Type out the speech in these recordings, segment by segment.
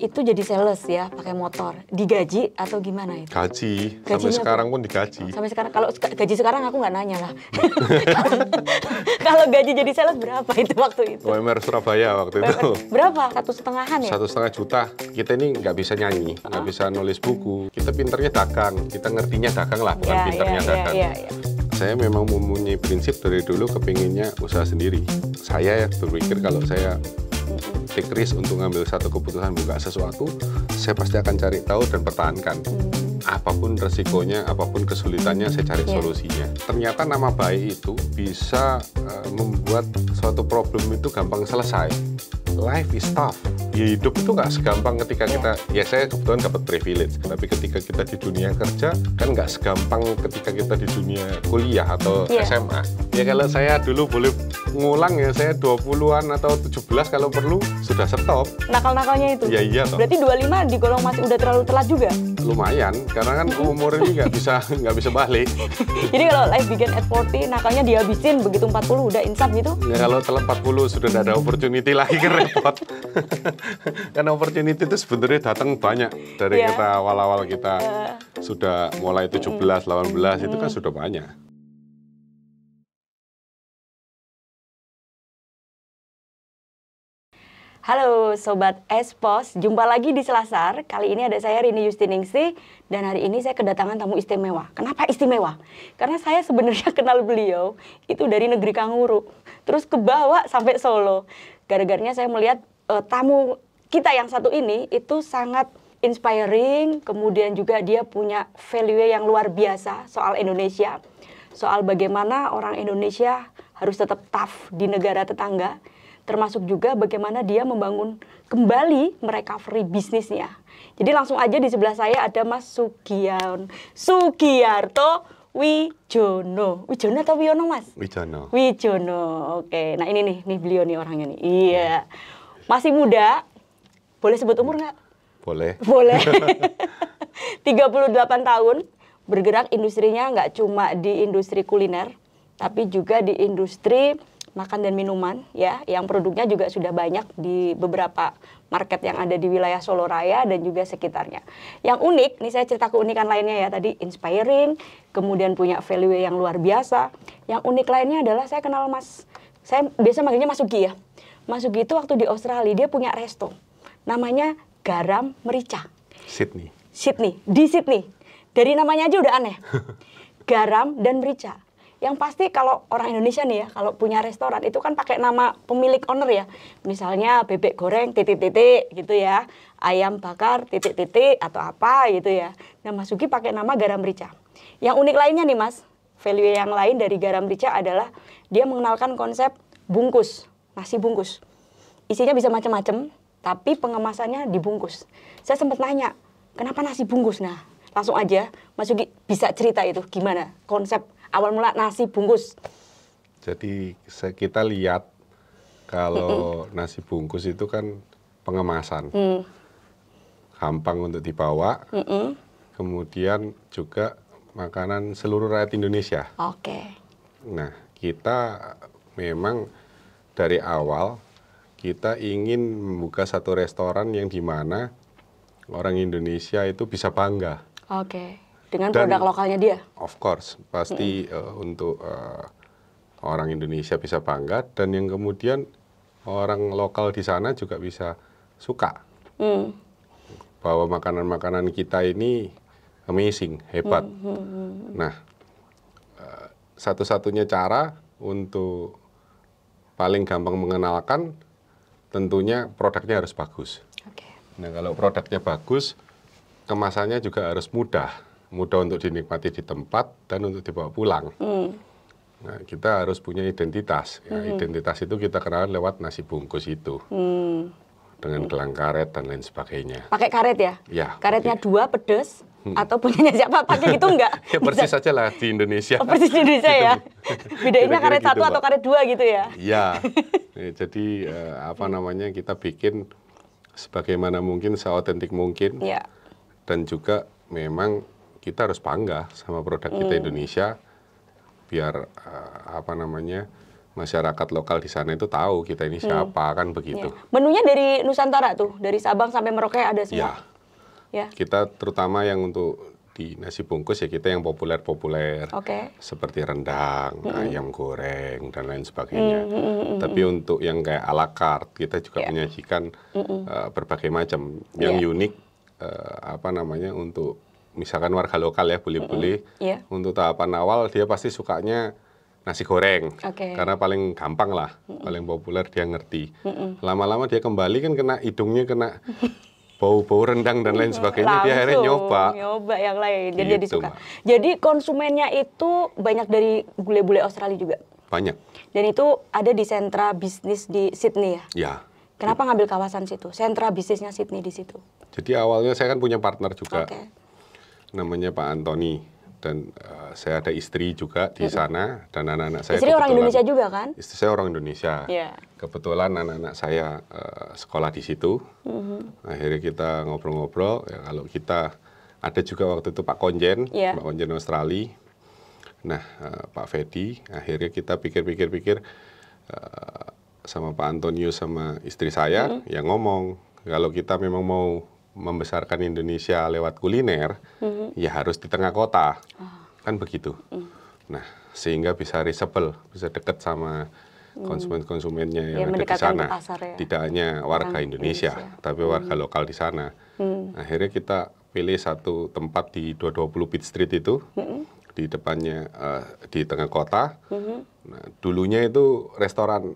itu jadi sales ya pakai motor digaji atau gimana itu gaji Gajinya sampai sekarang aku, pun digaji sampai sekarang kalau gaji sekarang aku nggak nanya lah kalau gaji jadi sales berapa itu waktu itu UMR Surabaya waktu itu berapa satu setengahan ya satu setengah juta kita ini nggak bisa nyanyi nggak oh. bisa nulis buku kita pinternya dagang kita ngertinya dagang lah bukan ya, pinternya ya, ya dagang ya, ya, ya saya memang mempunyai prinsip dari dulu kepinginnya usaha sendiri. Saya ya berpikir kalau saya take risk untuk ngambil satu keputusan buka sesuatu, saya pasti akan cari tahu dan pertahankan. Hmm. Apapun resikonya, apapun kesulitannya, saya cari yeah. solusinya. Ternyata nama baik itu bisa uh, membuat suatu problem itu gampang selesai. Life is tough hidup itu nggak segampang ketika iya. kita ya saya kebetulan dapat privilege tapi ketika kita di dunia kerja kan nggak segampang ketika kita di dunia kuliah atau yeah. SMA ya kalau saya dulu boleh ngulang ya saya 20-an atau 17 kalau perlu sudah stop nakal-nakalnya itu ya iya toh. Iya, berarti 25 digolong masih udah terlalu telat juga lumayan karena kan umur ini nggak bisa nggak bisa balik jadi kalau life begin at 40 nakalnya dihabisin begitu 40 udah insap gitu ya kalau telat 40 sudah ada opportunity lagi kan repot kan opportunity itu sebenarnya datang banyak dari yeah. kita awal-awal kita yeah. sudah mulai 17, 18 mm. itu kan sudah banyak. Halo Sobat Espos, jumpa lagi di Selasar. Kali ini ada saya Rini Yustiningsi dan hari ini saya kedatangan tamu istimewa. Kenapa istimewa? Karena saya sebenarnya kenal beliau itu dari negeri Kanguru, terus ke bawah sampai Solo. Gara-garanya saya melihat uh, tamu kita yang satu ini itu sangat inspiring, kemudian juga dia punya value yang luar biasa soal Indonesia, soal bagaimana orang Indonesia harus tetap tough di negara tetangga, termasuk juga bagaimana dia membangun kembali mereka free bisnisnya. Jadi langsung aja di sebelah saya ada Mas Sugian, Sugiarto Wijono. Wijono atau Wiono Mas? Wijono. Wijono. Oke, nah ini nih, nih beliau nih orangnya nih. Iya. Yeah. Masih muda, boleh sebut umur nggak? Boleh. Boleh. 38 tahun, bergerak industrinya nggak cuma di industri kuliner, tapi juga di industri makan dan minuman ya yang produknya juga sudah banyak di beberapa market yang ada di wilayah Solo Raya dan juga sekitarnya. Yang unik, ini saya cerita keunikan lainnya ya tadi inspiring, kemudian punya value yang luar biasa. Yang unik lainnya adalah saya kenal Mas, saya biasa manggilnya Mas Sugi ya. Mas Sugi itu waktu di Australia dia punya resto namanya Garam Merica. Sydney. Sydney, di Sydney. Dari namanya aja udah aneh. Garam dan merica. Yang pasti kalau orang Indonesia nih ya, kalau punya restoran itu kan pakai nama pemilik owner ya. Misalnya bebek goreng titik-titik gitu ya, ayam bakar titik-titik atau apa gitu ya. Nah Mas Sugi pakai nama garam merica. Yang unik lainnya nih Mas, value yang lain dari garam merica adalah dia mengenalkan konsep bungkus nasi bungkus. Isinya bisa macam-macam, tapi pengemasannya dibungkus. Saya sempat nanya, kenapa nasi bungkus? Nah, langsung aja Mas Yugi bisa cerita itu gimana konsep awal mula nasi bungkus. Jadi kita lihat kalau nasi bungkus itu kan pengemasan. Mm. Hampang untuk dibawa. Mm -mm. Kemudian juga makanan seluruh rakyat Indonesia. Oke. Okay. Nah, kita memang dari awal kita ingin membuka satu restoran yang di mana orang Indonesia itu bisa bangga. Oke, okay. dengan Dan, produk lokalnya dia. Of course, pasti mm. uh, untuk uh, orang Indonesia bisa bangga dan yang kemudian orang lokal di sana juga bisa suka mm. bahwa makanan-makanan kita ini amazing, hebat. Mm, hmm, Nah, uh, satu-satunya cara untuk paling gampang mengenalkan tentunya produknya harus bagus. Okay. Nah kalau produknya bagus, kemasannya juga harus mudah, mudah untuk dinikmati di tempat dan untuk dibawa pulang. Mm. Nah kita harus punya identitas. Ya, mm. Identitas itu kita kenal lewat nasi bungkus itu. Mm. Dengan gelang karet dan lain sebagainya. Pakai karet ya? Ya. Karetnya dua, pedes? hmm. atau punyanya siapa pakai gitu enggak? ya persis saja lah di Indonesia. Oh, persis di Indonesia gitu. ya. Bedanya karet satu gitu, atau karet dua gitu ya? Iya. Eh, jadi eh, apa namanya kita bikin sebagaimana mungkin seautentik mungkin. Ya. Dan juga memang kita harus bangga sama produk kita hmm. Indonesia biar eh, apa namanya? masyarakat lokal di sana itu tahu kita ini hmm. siapa hmm. kan begitu. Ya. Menunya dari Nusantara tuh, dari Sabang sampai Merauke ada semua. Ya Yeah. Kita terutama yang untuk di nasi bungkus ya kita yang populer-populer okay. seperti rendang, mm-hmm. ayam goreng dan lain sebagainya. Mm-hmm. Tapi untuk yang kayak ala carte kita juga yeah. menyajikan mm-hmm. uh, berbagai macam yang yeah. unik uh, apa namanya untuk misalkan warga lokal ya boleh-boleh mm-hmm. yeah. untuk tahapan awal dia pasti sukanya nasi goreng okay. karena paling gampang lah mm -hmm. paling populer dia ngerti lama-lama mm -hmm. dia kembali kan kena hidungnya kena bau-bau rendang dan lain iya, sebagainya Langsung, dia akhirnya nyoba nyoba yang lain dan jadi gitu, suka. Jadi konsumennya itu banyak dari bule-bule Australia juga. Banyak. Dan itu ada di sentra bisnis di Sydney ya. Ya. Kenapa ngambil kawasan situ? Sentra bisnisnya Sydney di situ. Jadi awalnya saya kan punya partner juga. Okay. Namanya Pak Antoni dan uh, saya ada istri juga di sana dan anak-anak saya istri orang Indonesia juga kan istri saya orang Indonesia yeah. kebetulan anak-anak saya uh, sekolah di situ mm-hmm. akhirnya kita ngobrol-ngobrol ya kalau kita ada juga waktu itu Pak Konjen yeah. Pak Konjen Australia nah uh, Pak Fedi akhirnya kita pikir-pikir-pikir uh, sama Pak Antonio sama istri saya mm-hmm. yang ngomong kalau kita memang mau membesarkan Indonesia lewat kuliner, mm-hmm. ya harus di tengah kota, oh. kan begitu. Mm. Nah, sehingga bisa reachable, bisa dekat sama mm. konsumen-konsumennya yang ya, ada di sana. Pasar, ya. Tidak hanya warga Indonesia, Indonesia, tapi mm. warga mm. lokal di sana. Mm. Nah, akhirnya kita pilih satu tempat di 220 Pitt Street itu, mm-hmm. di depannya uh, di tengah kota. Mm-hmm. Nah, dulunya itu restoran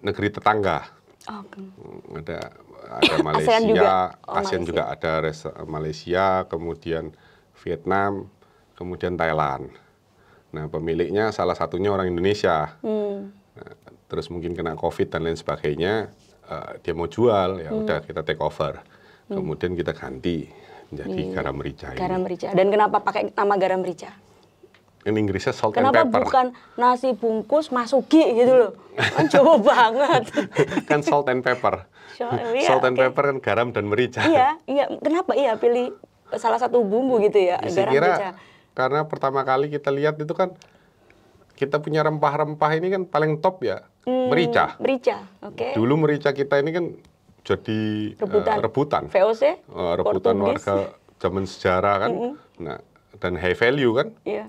negeri tetangga. Hmm, ada ada eh, Malaysia, ASEAN juga, oh, ASEAN juga ada resa, eh, Malaysia, kemudian Vietnam, kemudian Thailand. Nah, pemiliknya salah satunya orang Indonesia. Hmm. Nah, terus mungkin kena Covid dan lain sebagainya, uh, dia mau jual ya hmm. udah kita take over. Hmm. Kemudian kita ganti menjadi hmm. garam merica. Garam merica. Dan kenapa pakai nama garam merica? ini Inggrisnya salt Kenapa and pepper. Kenapa bukan nasi bungkus masuki gitu loh? Kan coba banget. kan salt and pepper. Sure, iya, salt and okay. pepper kan garam dan merica. Iya, iya. Kenapa iya pilih salah satu bumbu gitu ya? ya, Saya garam kira, merica? Karena pertama kali kita lihat itu kan kita punya rempah-rempah ini kan paling top ya, hmm, merica. Merica, oke. Okay. Dulu merica kita ini kan jadi eh, rebutan, uh, rebutan. VOC, uh, eh, rebutan Portugis. warga zaman sejarah kan. Mm -hmm. Nah, dan high value kan. Iya. Yeah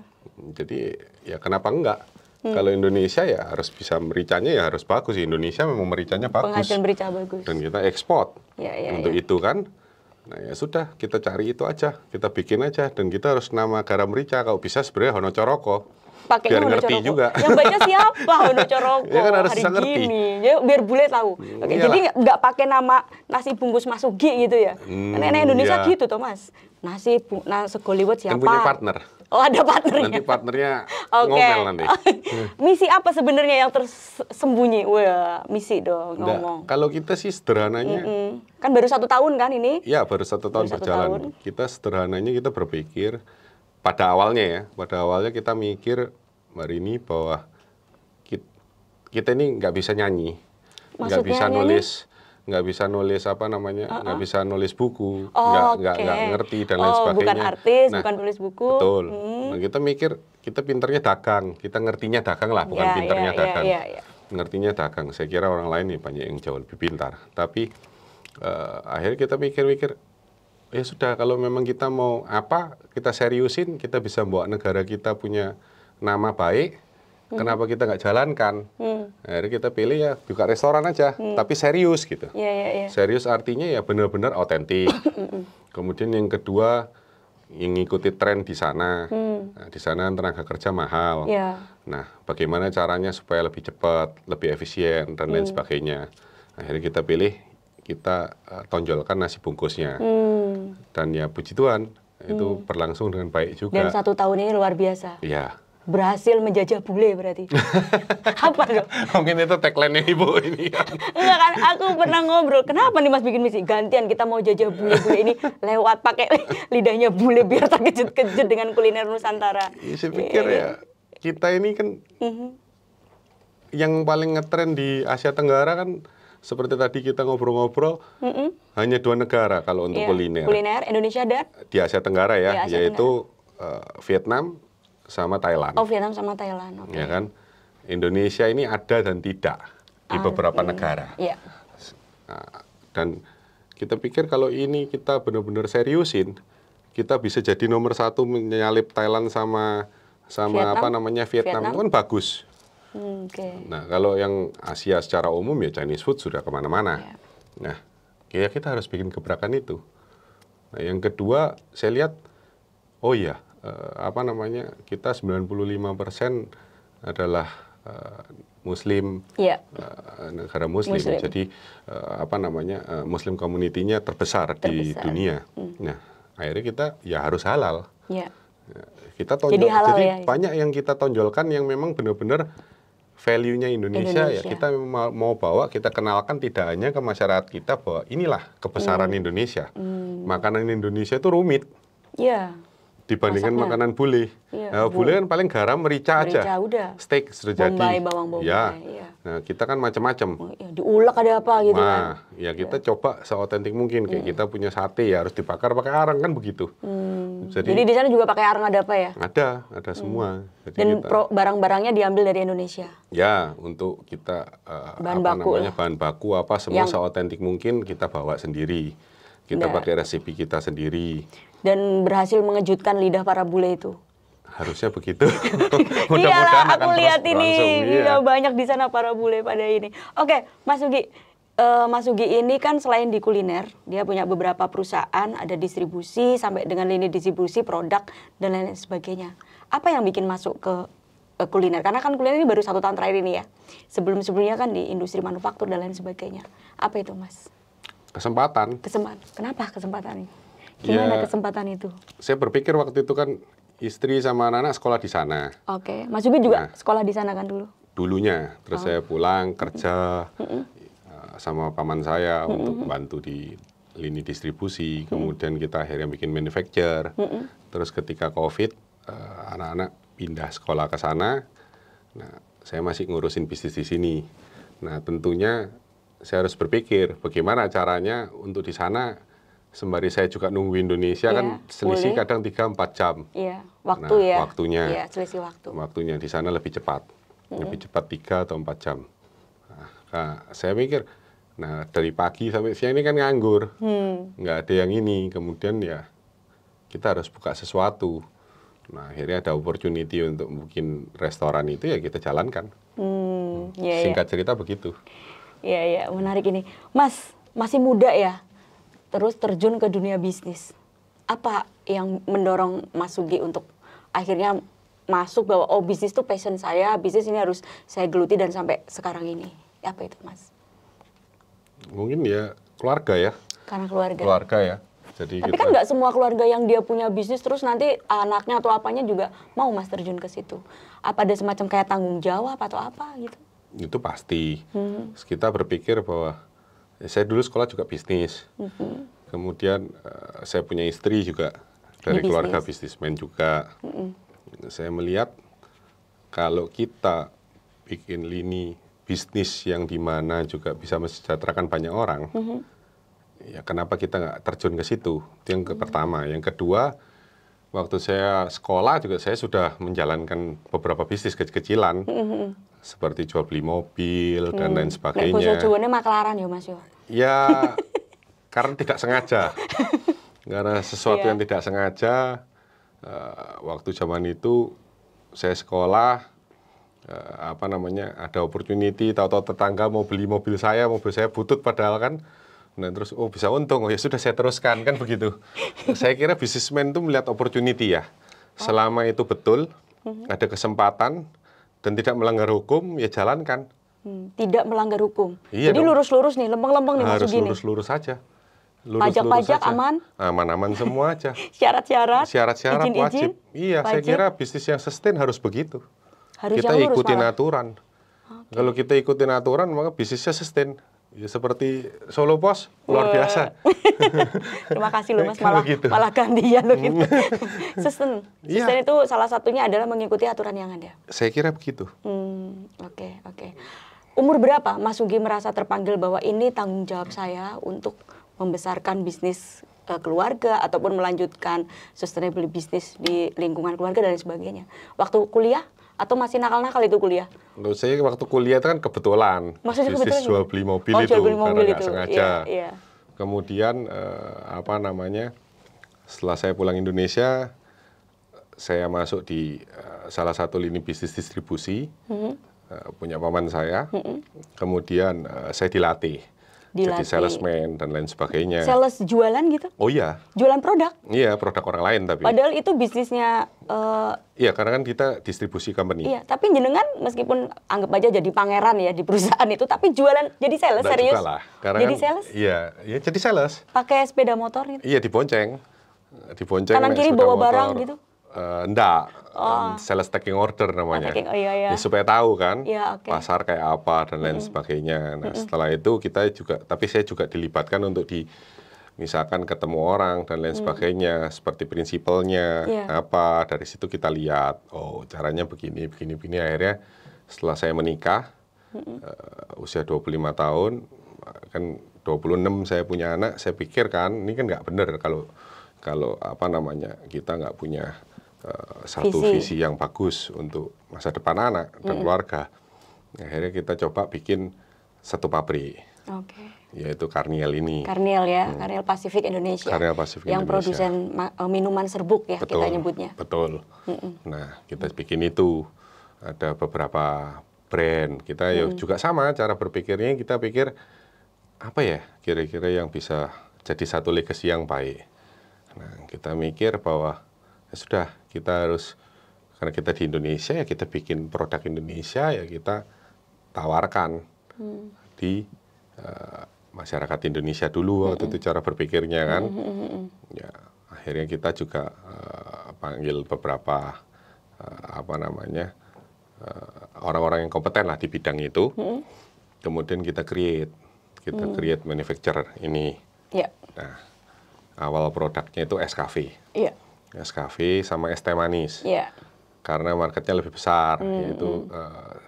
jadi ya kenapa enggak? Hmm. Kalau Indonesia ya harus bisa mericanya ya harus bagus. Indonesia memang mericanya bagus. Penghasilan merica bagus. Dan kita ekspor ya, ya, untuk ya. itu kan. Nah ya sudah kita cari itu aja, kita bikin aja dan kita harus nama garam merica kalau bisa sebenarnya Hono Coroko. Pakai biar Hono Coroko. juga. Yang banyak siapa Hono Coroko? ya kan harus hari bisa ngerti. Ya, biar bule tahu. Oke, iya jadi nggak pakai nama nasi bungkus Masugi gitu ya. Hmm, Nenek Indonesia ya. gitu Thomas. Nasi bu, nah, segoliwet siapa? Yang punya partner Oh ada partnernya. Nanti partnernya okay. ngomel nanti. misi apa sebenarnya yang tersembunyi? Wah misi dong Nggak. Kalau kita sih sederhananya. Mm -mm. Kan baru satu tahun kan ini? Ya baru satu tahun baru satu berjalan. Tahun. Kita sederhananya kita berpikir pada awalnya ya. Pada awalnya kita mikir hari ini bahwa kita, kita ini nggak bisa nyanyi, nggak bisa nulis. nulis nggak bisa nulis apa namanya uh-uh. nggak bisa nulis buku oh, nggak okay. ngerti dan lain oh, sebagainya bukan artis nah, bukan nulis buku betul hmm. nah, kita mikir kita pinternya dagang kita ngertinya dagang lah bukan yeah, iya, pinternya yeah, dagang yeah, yeah, yeah. ngertinya dagang saya kira orang lain nih banyak yang jauh lebih pintar tapi uh, akhirnya kita mikir-mikir ya sudah kalau memang kita mau apa kita seriusin kita bisa bawa negara kita punya nama baik Hmm. Kenapa kita nggak jalankan? Hmm. Akhirnya kita pilih ya buka restoran aja, hmm. tapi serius gitu. Yeah, yeah, yeah. Serius artinya ya benar-benar otentik. Hmm. Kemudian yang kedua, yang ngikuti tren di sana. Hmm. Nah, di sana tenaga kerja mahal. Yeah. Nah, bagaimana caranya supaya lebih cepat, lebih efisien dan hmm. lain sebagainya. Akhirnya kita pilih kita eh, tonjolkan nasi bungkusnya. Hmm. Dan ya puji Tuhan itu hmm. berlangsung dengan baik juga. Dan satu tahun ini luar biasa. Iya berhasil menjajah bule berarti. Apa dong? Mungkin itu tagline nya Ibu ini. Enggak kan, aku pernah ngobrol, kenapa nih Mas bikin misi? Gantian kita mau jajah bule-bule ini lewat pakai lidahnya bule biar terkejut-kejut dengan kuliner Nusantara. Ya, saya pikir iya, ya, iya. kita ini kan mm-hmm. yang paling ngetren di Asia Tenggara kan seperti tadi kita ngobrol-ngobrol hanya dua negara kalau untuk yeah. kuliner. Kuliner Indonesia dan di Asia Tenggara ya, Asia yaitu Tenggara. Eh, Vietnam sama Thailand. Oh, Vietnam sama Thailand. Okay. Ya kan? Indonesia ini ada dan tidak di ah, beberapa okay. negara. Yeah. Iya. dan kita pikir kalau ini kita benar-benar seriusin, kita bisa jadi nomor satu menyalip Thailand sama sama Vietnam? apa namanya Vietnam, Vietnam? itu kan bagus. Hmm, okay. Nah kalau yang Asia secara umum ya Chinese food sudah kemana-mana. Yeah. Nah ya kita harus bikin gebrakan itu. Nah, yang kedua saya lihat, oh iya Eh, apa namanya kita 95 persen adalah uh, Muslim yeah. Iya. uh, negara Muslim. Muslim, jadi uh, apa namanya uh, Muslim komunitinya terbesar, terbesar di dunia. hmm. Nah akhirnya kita ya harus halal. Yeah. Ya, kita tonjol, jadi, halal jadi ya, ya. banyak yang kita tonjolkan yang memang benar-benar value-nya Indonesia, ya, Indonesia ya kita mau, bawa kita kenalkan tidak hanya ke masyarakat kita bahwa inilah kebesaran hmm. Indonesia. hmm. Makanan Indonesia itu rumit. Yeah dibandingkan Masaknya. makanan bule. Iya, nah, bule kan paling garam, merica, merica aja. udah. Steak sudah bombay, jadi. Bawang bombay, ya. Iya. Nah, kita kan macam-macam. Ya, Diulek ada apa gitu nah, kan. ya iya. kita iya. coba seotentik mungkin. Kayak hmm. kita punya sate ya harus dibakar pakai arang kan begitu. Hmm. Jadi, Jadi di sana juga pakai arang ada apa ya? Ada, ada hmm. semua. Jadi Dan barang-barangnya diambil dari Indonesia. Ya, untuk kita uh, bahan apa baku namanya bahan baku apa semua seotentik mungkin kita bawa sendiri. Kita nah. pakai resepi kita sendiri. Dan berhasil mengejutkan lidah para bule itu. Harusnya begitu. Iyalah, aku lihat ini langsung, iya. banyak di sana para bule pada ini. Oke, Mas sugi uh, eh, Mas sugi ini kan selain di kuliner, dia punya beberapa perusahaan, ada distribusi sampai dengan lini distribusi produk dan lain sebagainya. Apa yang bikin masuk ke kuliner? Karena kan kuliner ini baru satu tahun terakhir ini ya. Sebelum sebelumnya kan di industri manufaktur dan lain sebagainya. Apa itu, Mas? Kesempatan. Kesempatan. Kenapa kesempatan? Ya, Gimana ya, kesempatan itu? Saya berpikir waktu itu kan istri sama anak-anak sekolah di sana. Oke, okay. Mas Yubi juga nah, sekolah di sana kan dulu? Dulunya, terus oh. saya pulang kerja eh, sama paman saya untuk bantu di lini distribusi, kemudian kita akhirnya bikin manufacture. Terus ketika COVID, eh, anak-anak anak -anak pindah sekolah ke sana. Nah, saya masih ngurusin bisnis di sini. Nah, tentunya saya harus berpikir bagaimana caranya untuk di sana sembari saya juga nunggu Indonesia yeah, kan iya, selisih boleh. kadang 3 4 jam. Iya, yeah, waktu nah, ya. waktunya. Iya, yeah, selisih waktu. Waktunya di sana lebih cepat. mm Lebih cepat 3 atau 4 jam. Nah, nah, saya mikir nah dari pagi sampai siang ini kan nganggur. Hmm. nggak ada yang ini. Kemudian ya kita harus buka sesuatu. Nah, akhirnya ada opportunity untuk mungkin restoran itu ya kita jalankan. Hmm, yeah, Singkat yeah. cerita begitu. Iya, iya, menarik ini. Mas, masih muda ya, terus terjun ke dunia bisnis. Apa yang mendorong Mas Sugi untuk akhirnya masuk bahwa oh bisnis tuh passion saya, bisnis ini harus saya geluti dan sampai sekarang ini. Apa itu, Mas? Mungkin ya keluarga ya. Karena keluarga. Keluarga ya. Jadi Tapi kita... kan nggak semua keluarga yang dia punya bisnis terus nanti anaknya atau apanya juga mau mas terjun ke situ. Apa ada semacam kayak tanggung jawab atau apa gitu? itu pasti. Hmm. Kita berpikir bahwa ya saya dulu sekolah juga bisnis. Hmm. Kemudian uh, saya punya istri juga dari Ini keluarga bisnismen juga. Hmm. Saya melihat kalau kita bikin lini bisnis yang di mana juga bisa mensejahterakan banyak orang, hmm. ya kenapa kita nggak terjun ke situ? Itu yang hmm. pertama. Yang kedua, waktu saya sekolah juga saya sudah menjalankan beberapa bisnis kecil-kecilan. Mm -hmm seperti jual beli mobil hmm. dan lain sebagainya. Nek maklaran ya Mas yo. Ya karena tidak sengaja. karena sesuatu yeah. yang tidak sengaja uh, waktu zaman itu saya sekolah uh, apa namanya ada opportunity tahu-tahu tetangga mau beli mobil saya, mobil saya butut padahal kan dan nah, terus oh bisa untung oh ya sudah saya teruskan kan begitu. saya kira bisnismen itu melihat opportunity ya. Oh. Selama itu betul mhm. ada kesempatan dan tidak melanggar hukum ya jalankan. Hmm, tidak melanggar hukum. Iya Jadi lurus-lurus nih, lembang-lembang nih Harus lurus-lurus saja. Pajak-pajak aman? Aman-aman semua aja. Syarat-syarat? Syarat-syarat wajib. Iya, wajib. saya kira bisnis yang sustain harus begitu. Harus kita ikutin aturan. Okay. Kalau kita ikutin aturan, maka bisnisnya sustain. Ya seperti Solo Pos luar biasa. Terima kasih loh Mas malah gitu. malah gantian loh gitu. Sustain, sustain ya. itu salah satunya adalah mengikuti aturan yang ada. Saya kira begitu. Hmm, oke, okay, oke. Okay. Umur berapa Mas Sugi merasa terpanggil bahwa ini tanggung jawab saya untuk membesarkan bisnis uh, keluarga ataupun melanjutkan sustainable bisnis di lingkungan keluarga dan sebagainya. Waktu kuliah atau masih nakal-nakal itu kuliah? Menurut saya waktu kuliah itu kan kebetulan. Maksudnya kebetulan? Gitu? Jual beli oh, mobil oh, itu beli mobil karena nggak sengaja. Yeah, yeah. Kemudian uh, apa namanya? Setelah saya pulang Indonesia, saya masuk di uh, salah satu lini bisnis distribusi. Mm -hmm. uh, punya paman saya. Mm -hmm. Kemudian uh, saya dilatih dilatih. Jadi salesman dan lain sebagainya. Sales jualan gitu? Oh iya. Jualan produk? Iya, produk orang lain tapi. Padahal itu bisnisnya. Uh, iya, karena kan kita distribusi company. Iya, tapi jenengan meskipun anggap aja jadi pangeran ya di perusahaan itu, tapi jualan jadi sales Nggak serius. lah, karena jadi kan, sales? Iya, ya jadi sales. Pakai sepeda motor gitu? Iya, dibonceng dibonceng kanan kiri bawa motor. barang gitu Uh, enggak, oh. um, sales taking order namanya. Oh, iya, iya. Ya, supaya tahu kan ya, okay. pasar kayak apa dan lain mm -hmm. sebagainya. Nah, setelah itu kita juga tapi saya juga dilibatkan untuk di misalkan ketemu orang dan lain mm. sebagainya, seperti prinsipalnya yeah. apa. Dari situ kita lihat, oh caranya begini, begini, begini akhirnya setelah saya menikah mm -hmm. uh, usia 25 tahun kan 26 saya punya anak, saya pikir kan ini kan nggak benar kalau kalau apa namanya kita nggak punya Eh, satu visi. visi yang bagus untuk masa depan anak dan hmm. keluarga. Akhirnya kita coba bikin satu pabrik. Okay. Yaitu Karniel ini. Karniel ya, hmm. Karniel Pacific Indonesia. Karniel Pacific yang Indonesia. produsen eh, minuman serbuk ya betul, kita nyebutnya. Betul. Hmm. Nah, kita bikin itu ada beberapa brand. Kita hmm. juga sama cara berpikirnya kita pikir apa ya kira-kira yang bisa jadi satu legacy yang baik. Nah, kita mikir bahwa Ya sudah kita harus karena kita di Indonesia ya kita bikin produk Indonesia ya kita tawarkan hmm. di uh, masyarakat Indonesia dulu waktu itu hmm. cara berpikirnya kan hmm, hmm, hmm. ya akhirnya kita juga uh, panggil beberapa uh, apa namanya orang-orang uh, yang kompeten lah di bidang itu hmm. kemudian kita create kita hmm. create manufacturer ini yeah. nah awal produknya itu SKV yeah es kafe sama es teh manis. Iya. Yeah. Karena marketnya lebih besar, mm -hmm. yaitu uh,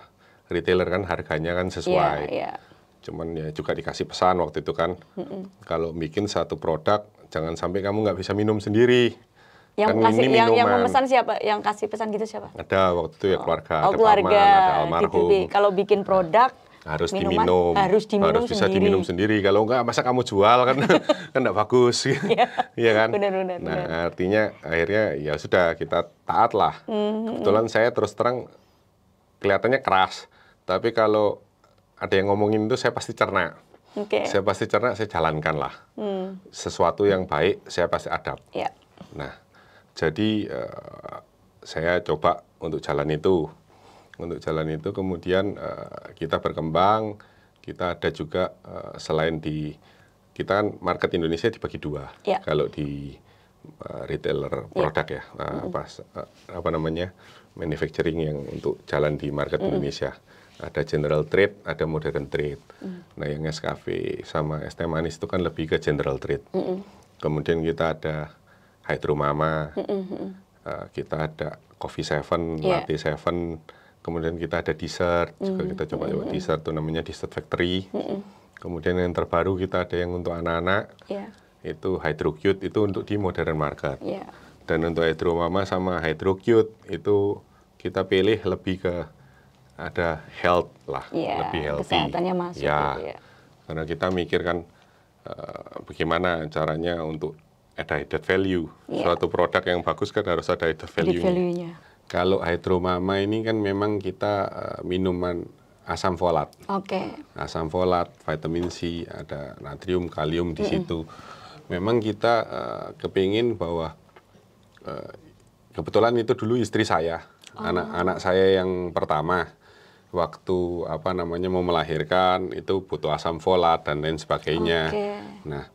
retailer kan harganya kan sesuai. Yeah, yeah. Cuman ya juga dikasih pesan waktu itu kan, mm -hmm. kalau bikin satu produk jangan sampai kamu nggak bisa minum sendiri. Yang kan kasih, yang, yang memesan siapa? Yang kasih pesan gitu siapa? Ada waktu itu ya oh. keluarga, oh, ada keluarga, paman, ada almarhum. Gitu, kalau bikin produk. Nah harus Minuman, diminum harus diminum harus bisa sendiri. diminum sendiri kalau enggak masa kamu jual kan kan enggak bagus ya, ya kan benar, benar, nah benar. artinya akhirnya ya sudah kita taat lah mm-hmm. kebetulan saya terus terang kelihatannya keras tapi kalau ada yang ngomongin itu saya pasti cerna okay. saya pasti cerna saya jalankan lah mm. sesuatu yang baik saya pasti adapt yeah. nah jadi uh, saya coba untuk jalan itu untuk jalan itu kemudian uh, kita berkembang kita ada juga uh, selain di kita kan market Indonesia dibagi dua yeah. kalau di uh, retailer ya. produk ya uh, mm -hmm. apa uh, apa namanya manufacturing yang untuk jalan di market mm -hmm. Indonesia ada general trade, ada modern trade. Mm. Nah, yang SKV sama es teh manis itu kan lebih ke general trade. Mm -hmm. Kemudian kita ada Hydro Mama, mm -hmm. Uh, kita ada Coffee Seven, yeah. Latte Seven, kemudian kita ada dessert mm. juga hmm. kita coba-coba mm. dessert itu namanya dessert factory mm. kemudian yang terbaru kita ada yang untuk anak-anak yeah. itu hydro cute itu untuk di modern market yeah. dan untuk hydro mama sama hydro cute itu kita pilih lebih ke ada health lah yeah, lebih healthy kesehatannya masuk ya, gitu ya. karena kita mikirkan uh, bagaimana caranya untuk ada added value yeah. suatu produk yang bagus kan harus ada added value-nya value kalau hidromama ini kan memang kita eh, minuman asam folat. Oke. Okay. Asam folat, vitamin C, ada natrium, kalium di mm -hmm. situ. Memang kita uh, kepingin bahwa uh, kebetulan itu dulu istri saya, anak-anak oh. saya yang pertama waktu apa namanya mau melahirkan itu butuh asam folat dan lain sebagainya. Okay. Nah,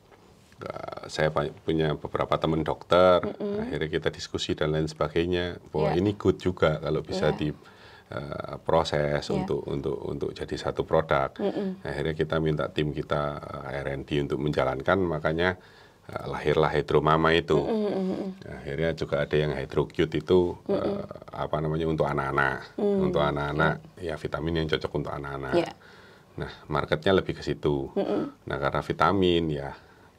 saya punya beberapa teman dokter, mm -hmm. akhirnya kita diskusi dan lain sebagainya bahwa yeah. ini good juga kalau bisa yeah. di yeah. Iya. untuk untuk untuk jadi satu produk. Mm -mm. Akhirnya kita minta tim kita eh, R&D untuk menjalankan, makanya lahirlah eh, lahirlah hidromama itu. Mm -mm. Akhirnya juga ada yang Cute itu mm -mm. apa namanya untuk anak-anak, mm -mm. untuk iya. anak-anak mm. ya vitamin yang cocok untuk anak-anak. Iya. Nah, marketnya lebih ke situ. Mm -mm. Nah, karena vitamin ya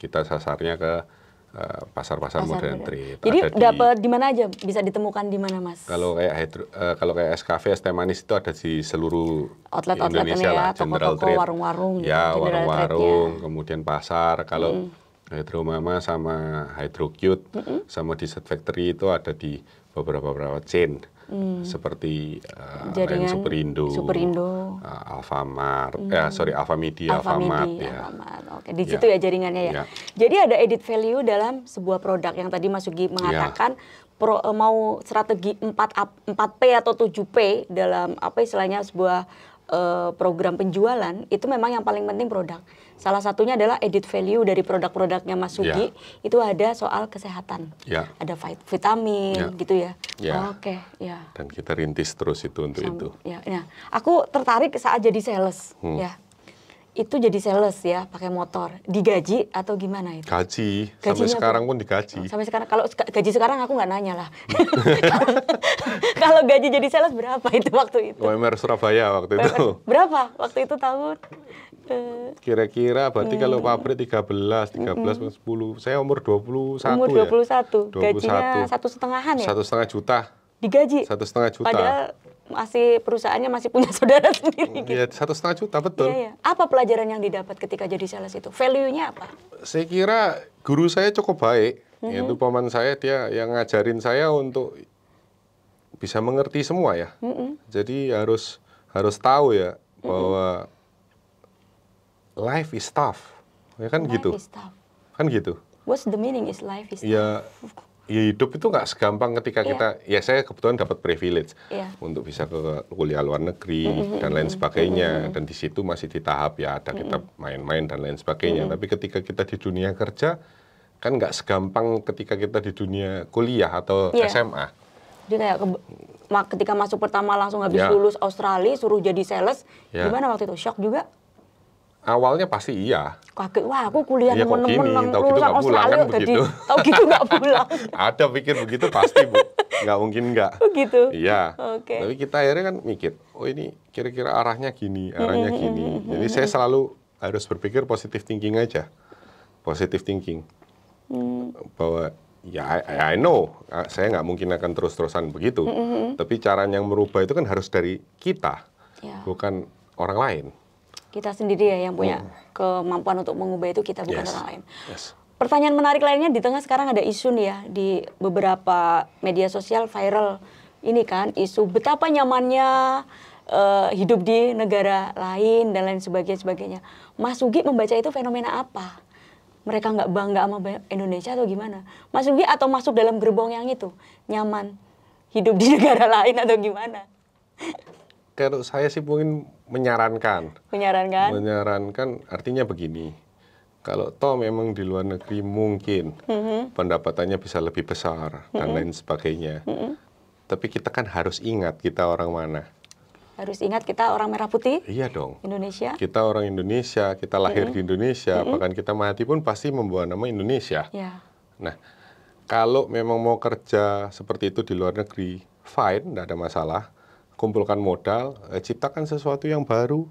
kita sasarnya ke eh, pasar-pasar uh, modern trade. Jadi dapat di mana aja bisa ditemukan di mana mas? Kalau kayak hidro, uh, eh, kalau kayak SKV, es teh manis itu ada di seluruh outlet, outlet Indonesia ya, lah, general toko, warung-warung, gitu, ya warung-warung, kemudian pasar. Kalau hmm. Hydro Mama sama Hydro Cute mm -hmm. sama Dessert Factory itu ada di beberapa beberapa chain hmm. seperti uh, Jaringan, Superindo, Superindo. Uh, Alfamart, hmm. eh, sorry Alfamidi, Alfamart, Alfamart, ya. Alfamart. Oke, di ya. situ ya, ya jaringannya ya. ya. Jadi ada edit value dalam sebuah produk yang tadi Mas Sugi mengatakan ya. pro, eh, mau strategi 4 4P atau 7P dalam apa istilahnya sebuah Eh, program penjualan itu memang yang paling penting produk. Salah satunya adalah edit value dari produk-produknya Mas Sugi yeah. itu ada soal kesehatan, yeah. ada vitamin yeah. gitu ya. Yeah. Oh, Oke, okay. ya. Yeah. Dan kita rintis terus itu untuk Sam, itu. Ya, nah, aku tertarik saat jadi sales, hmm. ya itu jadi sales ya pakai motor digaji atau gimana itu? Gaji. Gajinya sampai sekarang aku, pun digaji. Oh, sampai sekarang kalau gaji sekarang aku nggak nanya lah. kalau gaji jadi sales berapa itu waktu itu? UMR Surabaya waktu itu. Berapa waktu itu tahun? Eh. Kira-kira berarti hmm. kalau pabrik 13, 13 hmm. 10. Saya umur 21 umur 21. Ya? 21. Gajinya satu setengahan ya? Satu setengah juta digaji satu setengah juta padahal masih perusahaannya masih punya saudara sendiri gitu. satu setengah juta betul. Ya, ya. Apa pelajaran yang didapat ketika jadi sales itu? Value-nya apa? Saya kira guru saya cukup baik. Mm -hmm. Yaitu paman saya dia yang ngajarin saya untuk bisa mengerti semua ya. Mm -hmm. Jadi harus harus tahu ya mhm. bahwa mm -hmm. life is tough. Ya kan life gitu. Is tough. Kan gitu. What's the meaning is life is ya, tough? Ya Ya, hidup itu nggak segampang ketika yeah. kita ya saya kebetulan dapat privilege yeah. untuk bisa ke kuliah luar negeri mm -hmm. dan lain sebagainya mm -hmm. dan di situ masih di tahap ya ada kita main-main dan lain sebagainya mm -hmm. tapi ketika kita di dunia kerja kan nggak segampang ketika kita di dunia kuliah atau yeah. SMA jadi kayak ke, ketika masuk pertama langsung habis yeah. lulus Australia suruh jadi sales yeah. gimana waktu itu shock juga Awalnya pasti iya. Kaget, wah aku kuliah ya, temen-temen tau gitu nggak pulang kan begitu. Tau gitu nggak pulang. Ada pikir begitu pasti bu, nggak mungkin nggak. Oh gitu. Iya. Oke. Okay. Tapi kita akhirnya kan mikir, oh ini kira-kira arahnya gini, hmm, arahnya hmm, gini. Hmm, jadi saya selalu harus berpikir positif thinking aja, positif thinking hmm. bahwa ya I, I know saya nggak mungkin akan terus-terusan begitu, tapi cara yang merubah itu kan harus dari kita, yeah. bukan orang lain kita sendiri ya yang punya hmm. kemampuan untuk mengubah itu kita bukan yes. orang lain. Yes. Pertanyaan menarik lainnya di tengah sekarang ada isu nih ya di beberapa media sosial viral ini kan isu betapa nyamannya uh, hidup di negara lain dan lain sebagainya sebagainya. Mas Sugi membaca itu fenomena apa? Mereka nggak bangga sama Indonesia atau gimana? Mas Sugi atau masuk dalam gerbong yang itu nyaman hidup di negara lain atau gimana? Kalau saya sih mungkin menyarankan. Menyarankan. Menyarankan artinya begini. Kalau toh memang di luar negeri mungkin mm -hmm. pendapatannya bisa lebih besar mm -hmm. dan mm-hmm. lain sebagainya. Mm -hmm. Tapi kita kan harus ingat kita orang mana. Harus ingat kita orang merah putih. Iya dong. Indonesia. Kita orang Indonesia, kita lahir mm -hmm. di Indonesia, mm -hmm. bahkan kita mati pun pasti membawa nama Indonesia. Yeah. Nah, kalau memang mau kerja seperti itu di luar negeri, fine, tidak ada masalah kumpulkan modal, eh, ciptakan sesuatu yang baru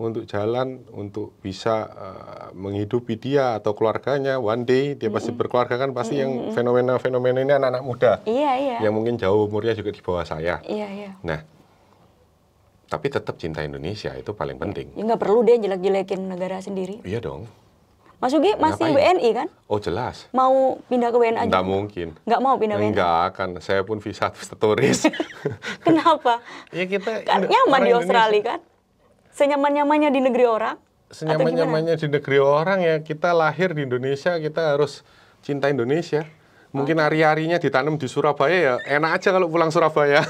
untuk jalan, untuk bisa uh, menghidupi dia atau keluarganya. One day dia mm -hmm. pasti berkeluarga kan pasti mm -hmm. yang fenomena-fenomena ini anak-anak muda. Iya, iya. Yang mungkin jauh umurnya juga di bawah saya. Iya, iya. Nah, tapi tetap cinta Indonesia itu paling penting. Iya. Ya nggak perlu deh jelek-jelekin negara sendiri. Iya dong. Mas Ugi masih Ngapain? WNI kan? Oh jelas. Mau pindah ke WNA? Tidak mungkin. Nggak mau pindah ke WNA? Nggak akan. Saya pun visa turis. Kenapa? ya kita kan nyaman di Australia kan? Senyaman-nyamannya di negeri orang? Senyaman-nyamannya di negeri orang ya. Kita lahir di Indonesia, kita harus cinta Indonesia. Mungkin oh. hari-harinya ditanam di Surabaya ya enak aja kalau pulang Surabaya.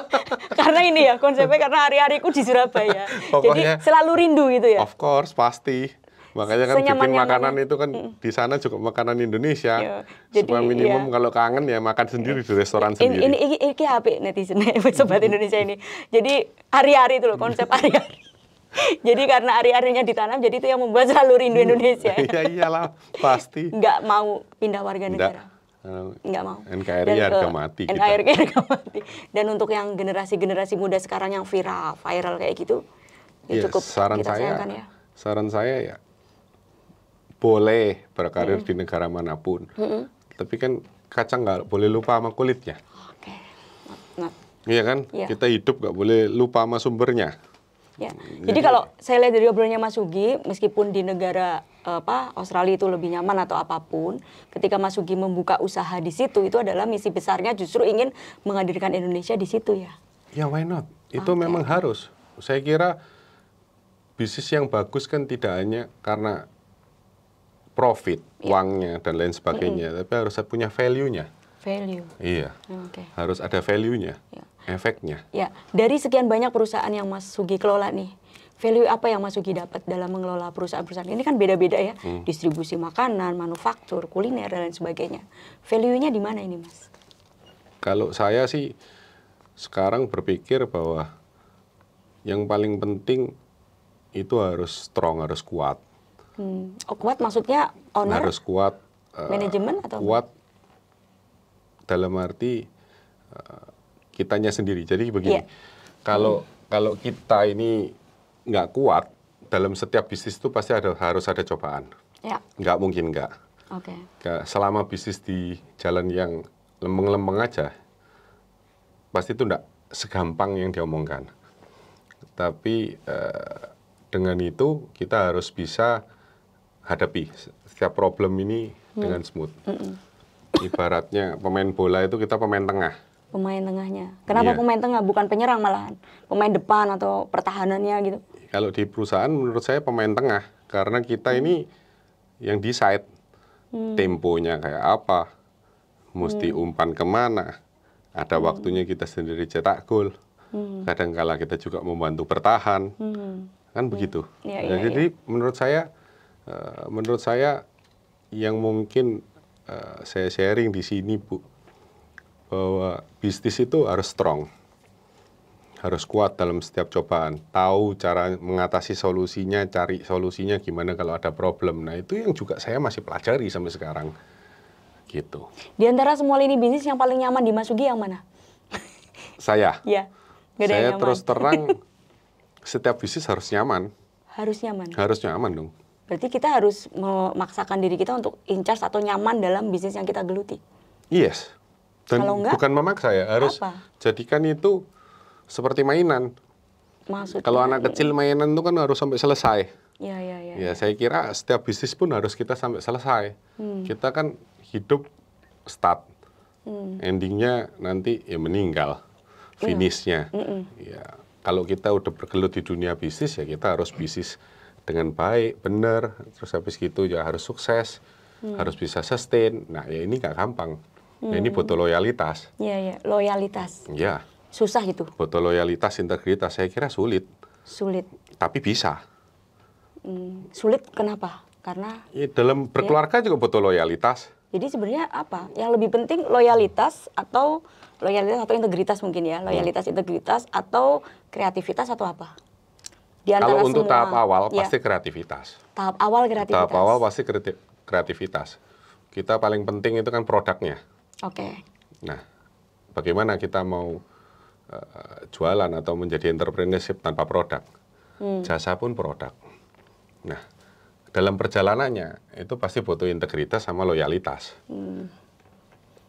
karena ini ya konsepnya karena hari-hariku di Surabaya. Pokoknya, Jadi selalu rindu gitu ya. Of course, pasti. Makanya kan bikin makanan itu kan mm. di sana cukup makanan Indonesia. Yo. Iya. Jadi, supaya minimum iya. kalau kangen ya makan sendiri di restoran sendiri. Ini ini ini, ini HP netizen sobat Indonesia ini. Jadi hari-hari itu loh konsep hari-hari. jadi karena hari-harinya ditanam, jadi itu yang membuat selalu rindu hmm. Indonesia. Iya iyalah, pasti. Nggak mau pindah warga negara. Eh, Nggak mau. NKRI Dan harga eh, mati. NKRI kita. harga mati. Dan untuk yang generasi-generasi muda sekarang yang viral, viral kayak gitu, ya yes, iya, cukup saran kita saya, ya. Saran saya ya, boleh berkarir -hmm. di negara manapun. -hmm. Tapi kan kacang nggak boleh lupa sama kulitnya. Okay. Iya kan? Yeah. Kita hidup nggak boleh lupa sama sumbernya. Ya. Jadi, Jadi kalau saya lihat dari obrolannya Mas Sugi, meskipun di negara apa Australia itu lebih nyaman atau apapun, ketika Mas Sugi membuka usaha di situ itu adalah misi besarnya justru ingin menghadirkan Indonesia di situ ya. Ya why not? Itu okay. memang harus. Saya kira bisnis yang bagus kan tidak hanya karena profit, yeah. uangnya dan lain sebagainya, mm -hmm. tapi harus punya value-nya. Value. Iya. Okay. Harus ada value-nya, yeah. efeknya. Ya, yeah. dari sekian banyak perusahaan yang Mas Sugi kelola nih, value apa yang Mas Sugi dapat dalam mengelola perusahaan-perusahaan ini kan beda-beda ya, mm. distribusi makanan, manufaktur, kuliner dan lain sebagainya. Value-nya di mana ini, Mas? Kalau saya sih sekarang berpikir bahwa yang paling penting itu harus strong, harus kuat. Hmm. Oh, kuat maksudnya owner harus kuat uh, manajemen atau kuat dalam arti uh, kitanya sendiri. Jadi begini, yeah. kalau hmm. kalau kita ini nggak kuat dalam setiap bisnis itu pasti ada harus ada cobaan. Yeah. Nggak mungkin nggak. Okay. Selama bisnis di jalan yang lembeng-lembeng aja, pasti itu nggak segampang yang diomongkan. Tapi uh, dengan itu kita harus bisa hadapi setiap problem ini hmm. dengan smooth. Mm-mm. Ibaratnya pemain bola itu kita pemain tengah. Pemain tengahnya. Kenapa yeah. pemain tengah bukan penyerang malahan? Pemain depan atau pertahanannya gitu? Kalau di perusahaan menurut saya pemain tengah karena kita hmm. ini yang decide hmm. temponya kayak apa, mesti hmm. umpan kemana, ada hmm. waktunya kita sendiri cetak gol. Hmm. Kadangkala kita juga membantu bertahan, hmm. kan hmm. begitu. Ya, ya, nah, ya. jadi ya. menurut saya Eh, menurut saya yang mungkin uh, saya sharing di sini Bu bahwa bisnis itu harus strong. Harus kuat dalam setiap cobaan, tahu cara mengatasi solusinya, cari solusinya gimana kalau ada problem. Nah, itu yang juga saya masih pelajari sampai sekarang. Gitu. Di antara semua lini bisnis yang paling nyaman dimasuki yang mana? saya. Iya. Saya terus terang setiap bisnis harus nyaman. Harus nyaman. Harus nyaman dong berarti kita harus memaksakan diri kita untuk incar atau nyaman dalam bisnis yang kita geluti. Yes. Dan Kalau enggak, bukan memaksa ya, harus apa? jadikan itu seperti mainan. Maksudnya, Kalau anak kecil mainan itu kan harus sampai selesai. Ya, ya, ya, ya. Ya, saya kira setiap bisnis pun harus kita sampai selesai. Hmm. Kita kan hidup start. Hmm. Endingnya nanti ya meninggal. Iya. Finishnya. Ya, kalau kita udah bergelut di dunia bisnis ya kita harus bisnis dengan baik, benar, terus habis gitu ya harus sukses, hmm. harus bisa sustain. Nah, ya ini nggak gampang. Hmm. Nah, ini hmm. butuh loyalitas. Iya, iya, loyalitas. Iya. Susah itu. Butuh loyalitas, integritas. Saya kira sulit. Sulit. Tapi bisa. Hmm. Sulit kenapa? Karena ya, dalam ya. berkeluarga ya. juga butuh loyalitas. Jadi sebenarnya apa? Yang lebih penting loyalitas atau loyalitas atau integritas mungkin ya, hmm. loyalitas, integritas atau kreativitas atau apa? Di Kalau untuk semua, tahap awal ya. pasti kreativitas. Tahap awal kreativitas. Tahap awal pasti kreativitas. Kita paling penting itu kan produknya. Oke. Okay. Nah, bagaimana kita mau uh, jualan atau menjadi entrepreneurship tanpa produk? Hmm. Jasa pun produk. Nah, dalam perjalanannya itu pasti butuh integritas sama loyalitas. Hmm.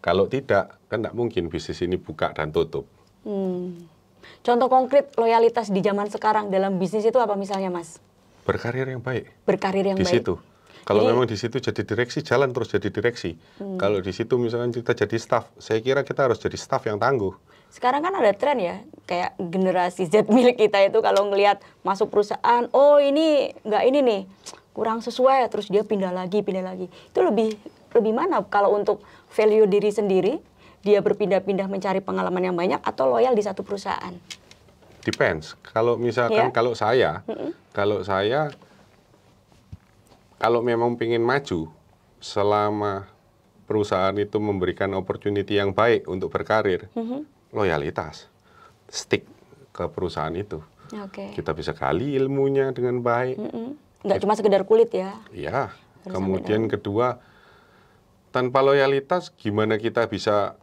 Kalau tidak, kan tidak mungkin bisnis ini buka dan tutup. Hmm. Contoh konkret loyalitas di zaman sekarang dalam bisnis itu apa misalnya, Mas? Berkarir yang baik. Berkarir yang di baik. Di situ. Kalau jadi, memang di situ jadi direksi, jalan terus jadi direksi. Hmm. Kalau di situ misalnya kita jadi staff, saya kira kita harus jadi staff yang tangguh. Sekarang kan ada tren ya, kayak generasi Z milik kita itu kalau ngelihat masuk perusahaan, oh ini nggak ini nih, kurang sesuai, terus dia pindah lagi, pindah lagi. Itu lebih lebih mana kalau untuk value diri sendiri dia berpindah-pindah mencari pengalaman yang banyak atau loyal di satu perusahaan? Depends. Kalau misalkan yeah. kalau saya, mm -hmm. kalau saya kalau memang ingin maju selama perusahaan itu memberikan opportunity yang baik untuk berkarir, mm -hmm. loyalitas, stick ke perusahaan itu. Okay. Kita bisa kali ilmunya dengan baik. Mm -hmm. Nggak cuma sekedar kulit ya? Iya. Kemudian kedua, tanpa loyalitas gimana kita bisa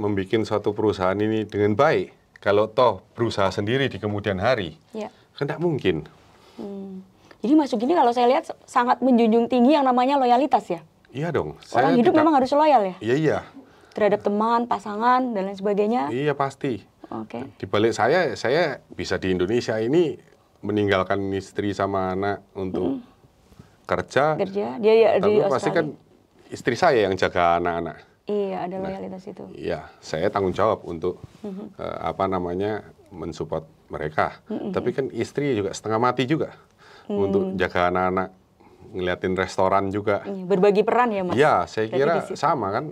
membuat suatu perusahaan ini dengan baik kalau toh berusaha sendiri di kemudian hari ya. kan tidak mungkin hmm. jadi masuk ini kalau saya lihat sangat menjunjung tinggi yang namanya loyalitas ya iya dong orang hidup tidak, memang harus loyal ya iya iya terhadap teman pasangan dan lain sebagainya iya pasti Oke. Okay. Di balik saya, saya bisa di Indonesia ini meninggalkan istri sama anak untuk -hmm. kerja. Kerja. Dia ya, di Australia. pasti kan istri saya yang jaga anak-anak. Iya, ada nah, loyalitas itu. Iya, saya tanggung jawab untuk mm-hmm. uh, apa namanya mensupport mereka. Mm-hmm. Tapi kan istri juga setengah mati juga mm. untuk jaga anak-anak, ngeliatin restoran juga. Iya, berbagi peran ya, Mas. Iya, saya Berarti kira sama kan.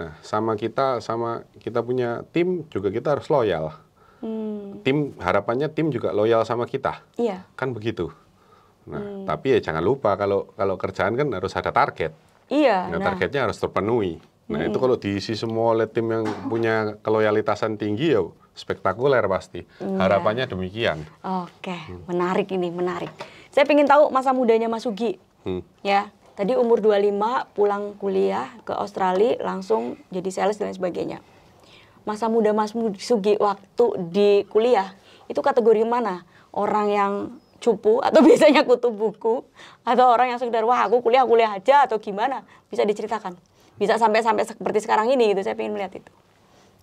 Nah, sama kita sama kita punya tim juga kita harus loyal. Hmm. Tim harapannya tim juga loyal sama kita. Iya. Kan begitu. Nah, hmm. tapi ya jangan lupa kalau kalau kerjaan kan harus ada target. Iya. Nah, nah, targetnya harus terpenuhi. Nah itu hmm. kalau diisi semua oleh tim yang punya keloyalitasan tinggi ya spektakuler pasti. Hmm. Harapannya demikian. Oke, hmm. menarik ini, menarik. Saya ingin tahu masa mudanya Mas Sugi. Hmm. Ya, tadi umur 25 pulang kuliah ke Australia langsung jadi sales dan sebagainya. Masa muda Mas Sugi waktu di kuliah itu kategori mana? Orang yang cupu atau biasanya kutu buku atau orang yang sekedar wah aku kuliah kuliah aja atau gimana bisa diceritakan bisa sampai sampai seperti sekarang ini gitu. Saya ingin melihat itu.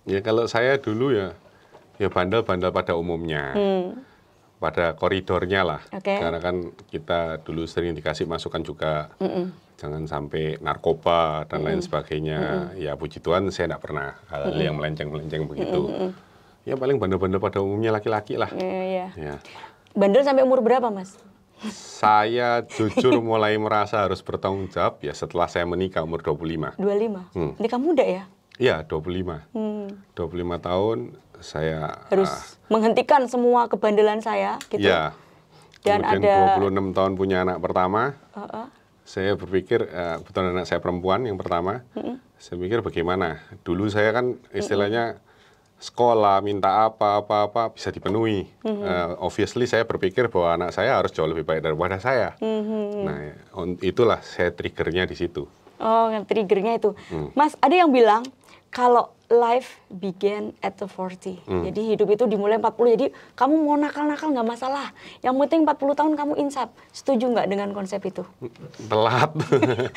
Ya kalau saya dulu ya ya bandel-bandel pada umumnya. Hmm. Pada koridornya lah. Okay. Karena kan kita dulu sering dikasih masukan juga. Mm -mm. Jangan sampai narkoba dan mm -mm. lain sebagainya. Mm -mm. Ya puji Tuhan saya tidak pernah hal, -hal mm -mm. yang melenceng-melenceng begitu. Mm -mm. Ya paling bandel-bandel pada umumnya laki-laki lah. ya -mm. ya Bandel sampai umur berapa, Mas? saya jujur mulai merasa harus bertanggung jawab ya setelah saya menikah umur 25. 25? Hmm. Nikah muda ya? Iya, 25. Hmm. 25 tahun saya... Harus uh, menghentikan semua kebandelan saya gitu? Iya. Dan Kemudian ada... 26 tahun punya anak pertama. Uh -uh. Saya berpikir, uh, betul anak saya perempuan yang pertama. Uh -uh. Saya pikir bagaimana? Dulu saya kan istilahnya... Uh -uh sekolah, minta apa, apa, apa bisa dipenuhi. Mm -hmm. uh, obviously saya berpikir bahwa anak saya harus jauh lebih baik daripada saya. Mm -hmm. Nah, itulah saya triggernya di situ. Oh, triggernya itu. Mm. Mas, ada yang bilang kalau life begin at the 40. Mm. Jadi hidup itu dimulai 40. Jadi kamu mau nakal-nakal nggak -nakal, masalah. Yang penting 40 tahun kamu insap. Setuju nggak dengan konsep itu? Telat.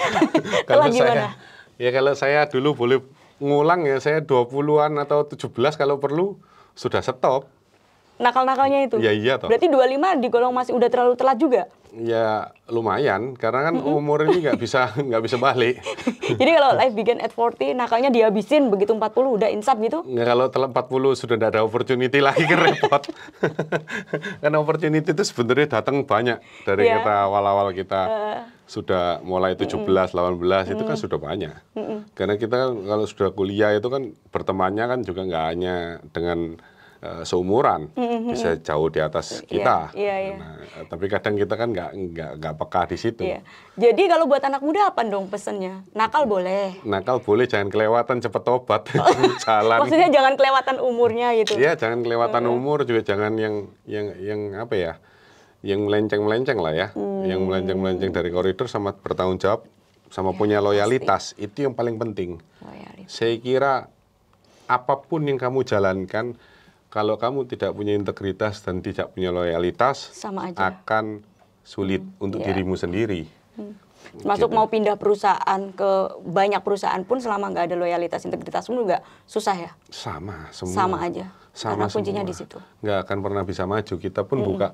Telat gimana? Saya, ya kalau saya dulu boleh ngulang ya saya dua puluhan atau tujuh belas kalau perlu sudah stop. Nakal-nakalnya itu? Iya, iya toh. Berarti 25 digolong masih udah terlalu telat juga? Ya lumayan, karena kan umur ini nggak bisa nggak bisa balik. Jadi kalau life begin at 40, nakalnya dihabisin, begitu 40 udah insap gitu? Nggak, kalau telah 40 sudah tidak ada opportunity lagi kan repot. Karena opportunity itu sebenarnya datang banyak dari yeah. kita awal-awal kita uh. sudah mulai 17, mm delapan 18 mm. itu kan sudah banyak. Mm -mm. Karena kita kan kalau sudah kuliah itu kan bertemannya kan juga nggak hanya dengan Eh, seumuran mm -hmm. bisa jauh di atas iya, kita. Yeah, yeah, yeah. Nah, eh, tapi kadang kita kan nggak nggak nggak peka di situ. Yeah. Jadi kalau buat anak muda apa dong pesennya? Nakal boleh. Nakal boleh, jangan kelewatan cepet obat. jalan. Maksudnya jangan kelewatan umurnya gitu. Iya, yeah, jangan kelewatan mm -hmm. umur juga jangan yang yang yang apa ya? Yang melenceng-melenceng lah ya. Mm. Yang melenceng-melenceng dari koridor sama bertanggung jawab sama ya, punya loyalitas pasti. itu yang paling penting. Loyalitas. Saya kira apapun yang kamu jalankan kalau kamu tidak punya integritas dan tidak punya loyalitas, Sama aja. akan sulit hmm, untuk yeah. dirimu sendiri. Hmm. Masuk gitu. mau pindah perusahaan ke banyak perusahaan pun selama nggak ada loyalitas integritas pun juga susah ya. Sama semua. Sama aja. Sama Karena kuncinya semua. di situ. Nggak akan pernah bisa maju. Kita pun hmm. buka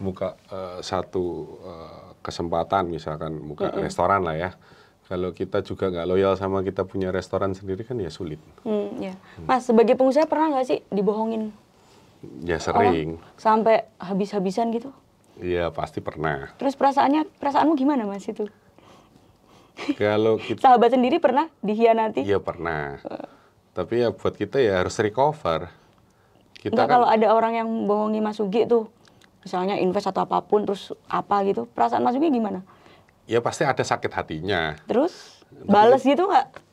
buka uh, satu uh, kesempatan misalkan buka hmm. hmm. restoran lah ya kalau kita juga nggak loyal sama kita punya restoran sendiri kan ya sulit. Hmm, ya. Mas sebagai pengusaha pernah nggak sih dibohongin? Ya sering. Orang sampai habis-habisan gitu? Iya pasti pernah. Terus perasaannya perasaanmu gimana mas itu? Kalau kita... sahabat sendiri pernah dihianati? Iya pernah. Uh. Tapi ya buat kita ya harus recover. Kita Enggak, kan... kalau ada orang yang bohongi Mas Sugi tuh, misalnya invest atau apapun terus apa gitu, perasaan Mas Sugi gimana? ya pasti ada sakit hatinya. Terus balas gitu nggak?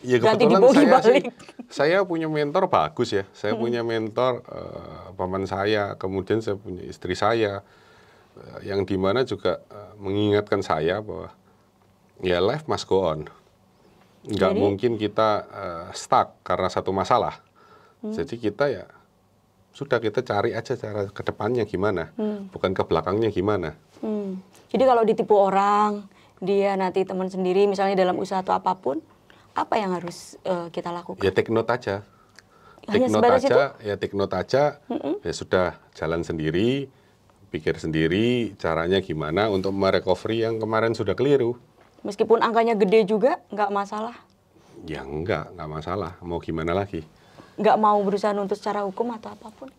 Ya Ganti saya Sih, saya punya mentor bagus ya. Saya hmm. punya mentor uh, paman saya, kemudian saya punya istri saya uh, yang dimana juga uh, mengingatkan saya bahwa ya life must go on. Nggak Jadi, mungkin kita uh, stuck karena satu masalah. Hmm. Jadi kita ya sudah kita cari aja cara ke depannya gimana, hmm. bukan ke belakangnya gimana. Hmm. Jadi kalau ditipu orang, dia nanti teman sendiri misalnya dalam usaha atau apapun, apa yang harus uh, kita lakukan? Ya take note aja. take note aja, ya take note aja. Mm -hmm. Ya sudah jalan sendiri, pikir sendiri caranya gimana untuk merecovery yang kemarin sudah keliru. Meskipun angkanya gede juga, nggak masalah. Ya nggak nggak masalah. Mau gimana lagi? Nggak mau berusaha nuntut secara hukum atau apapun?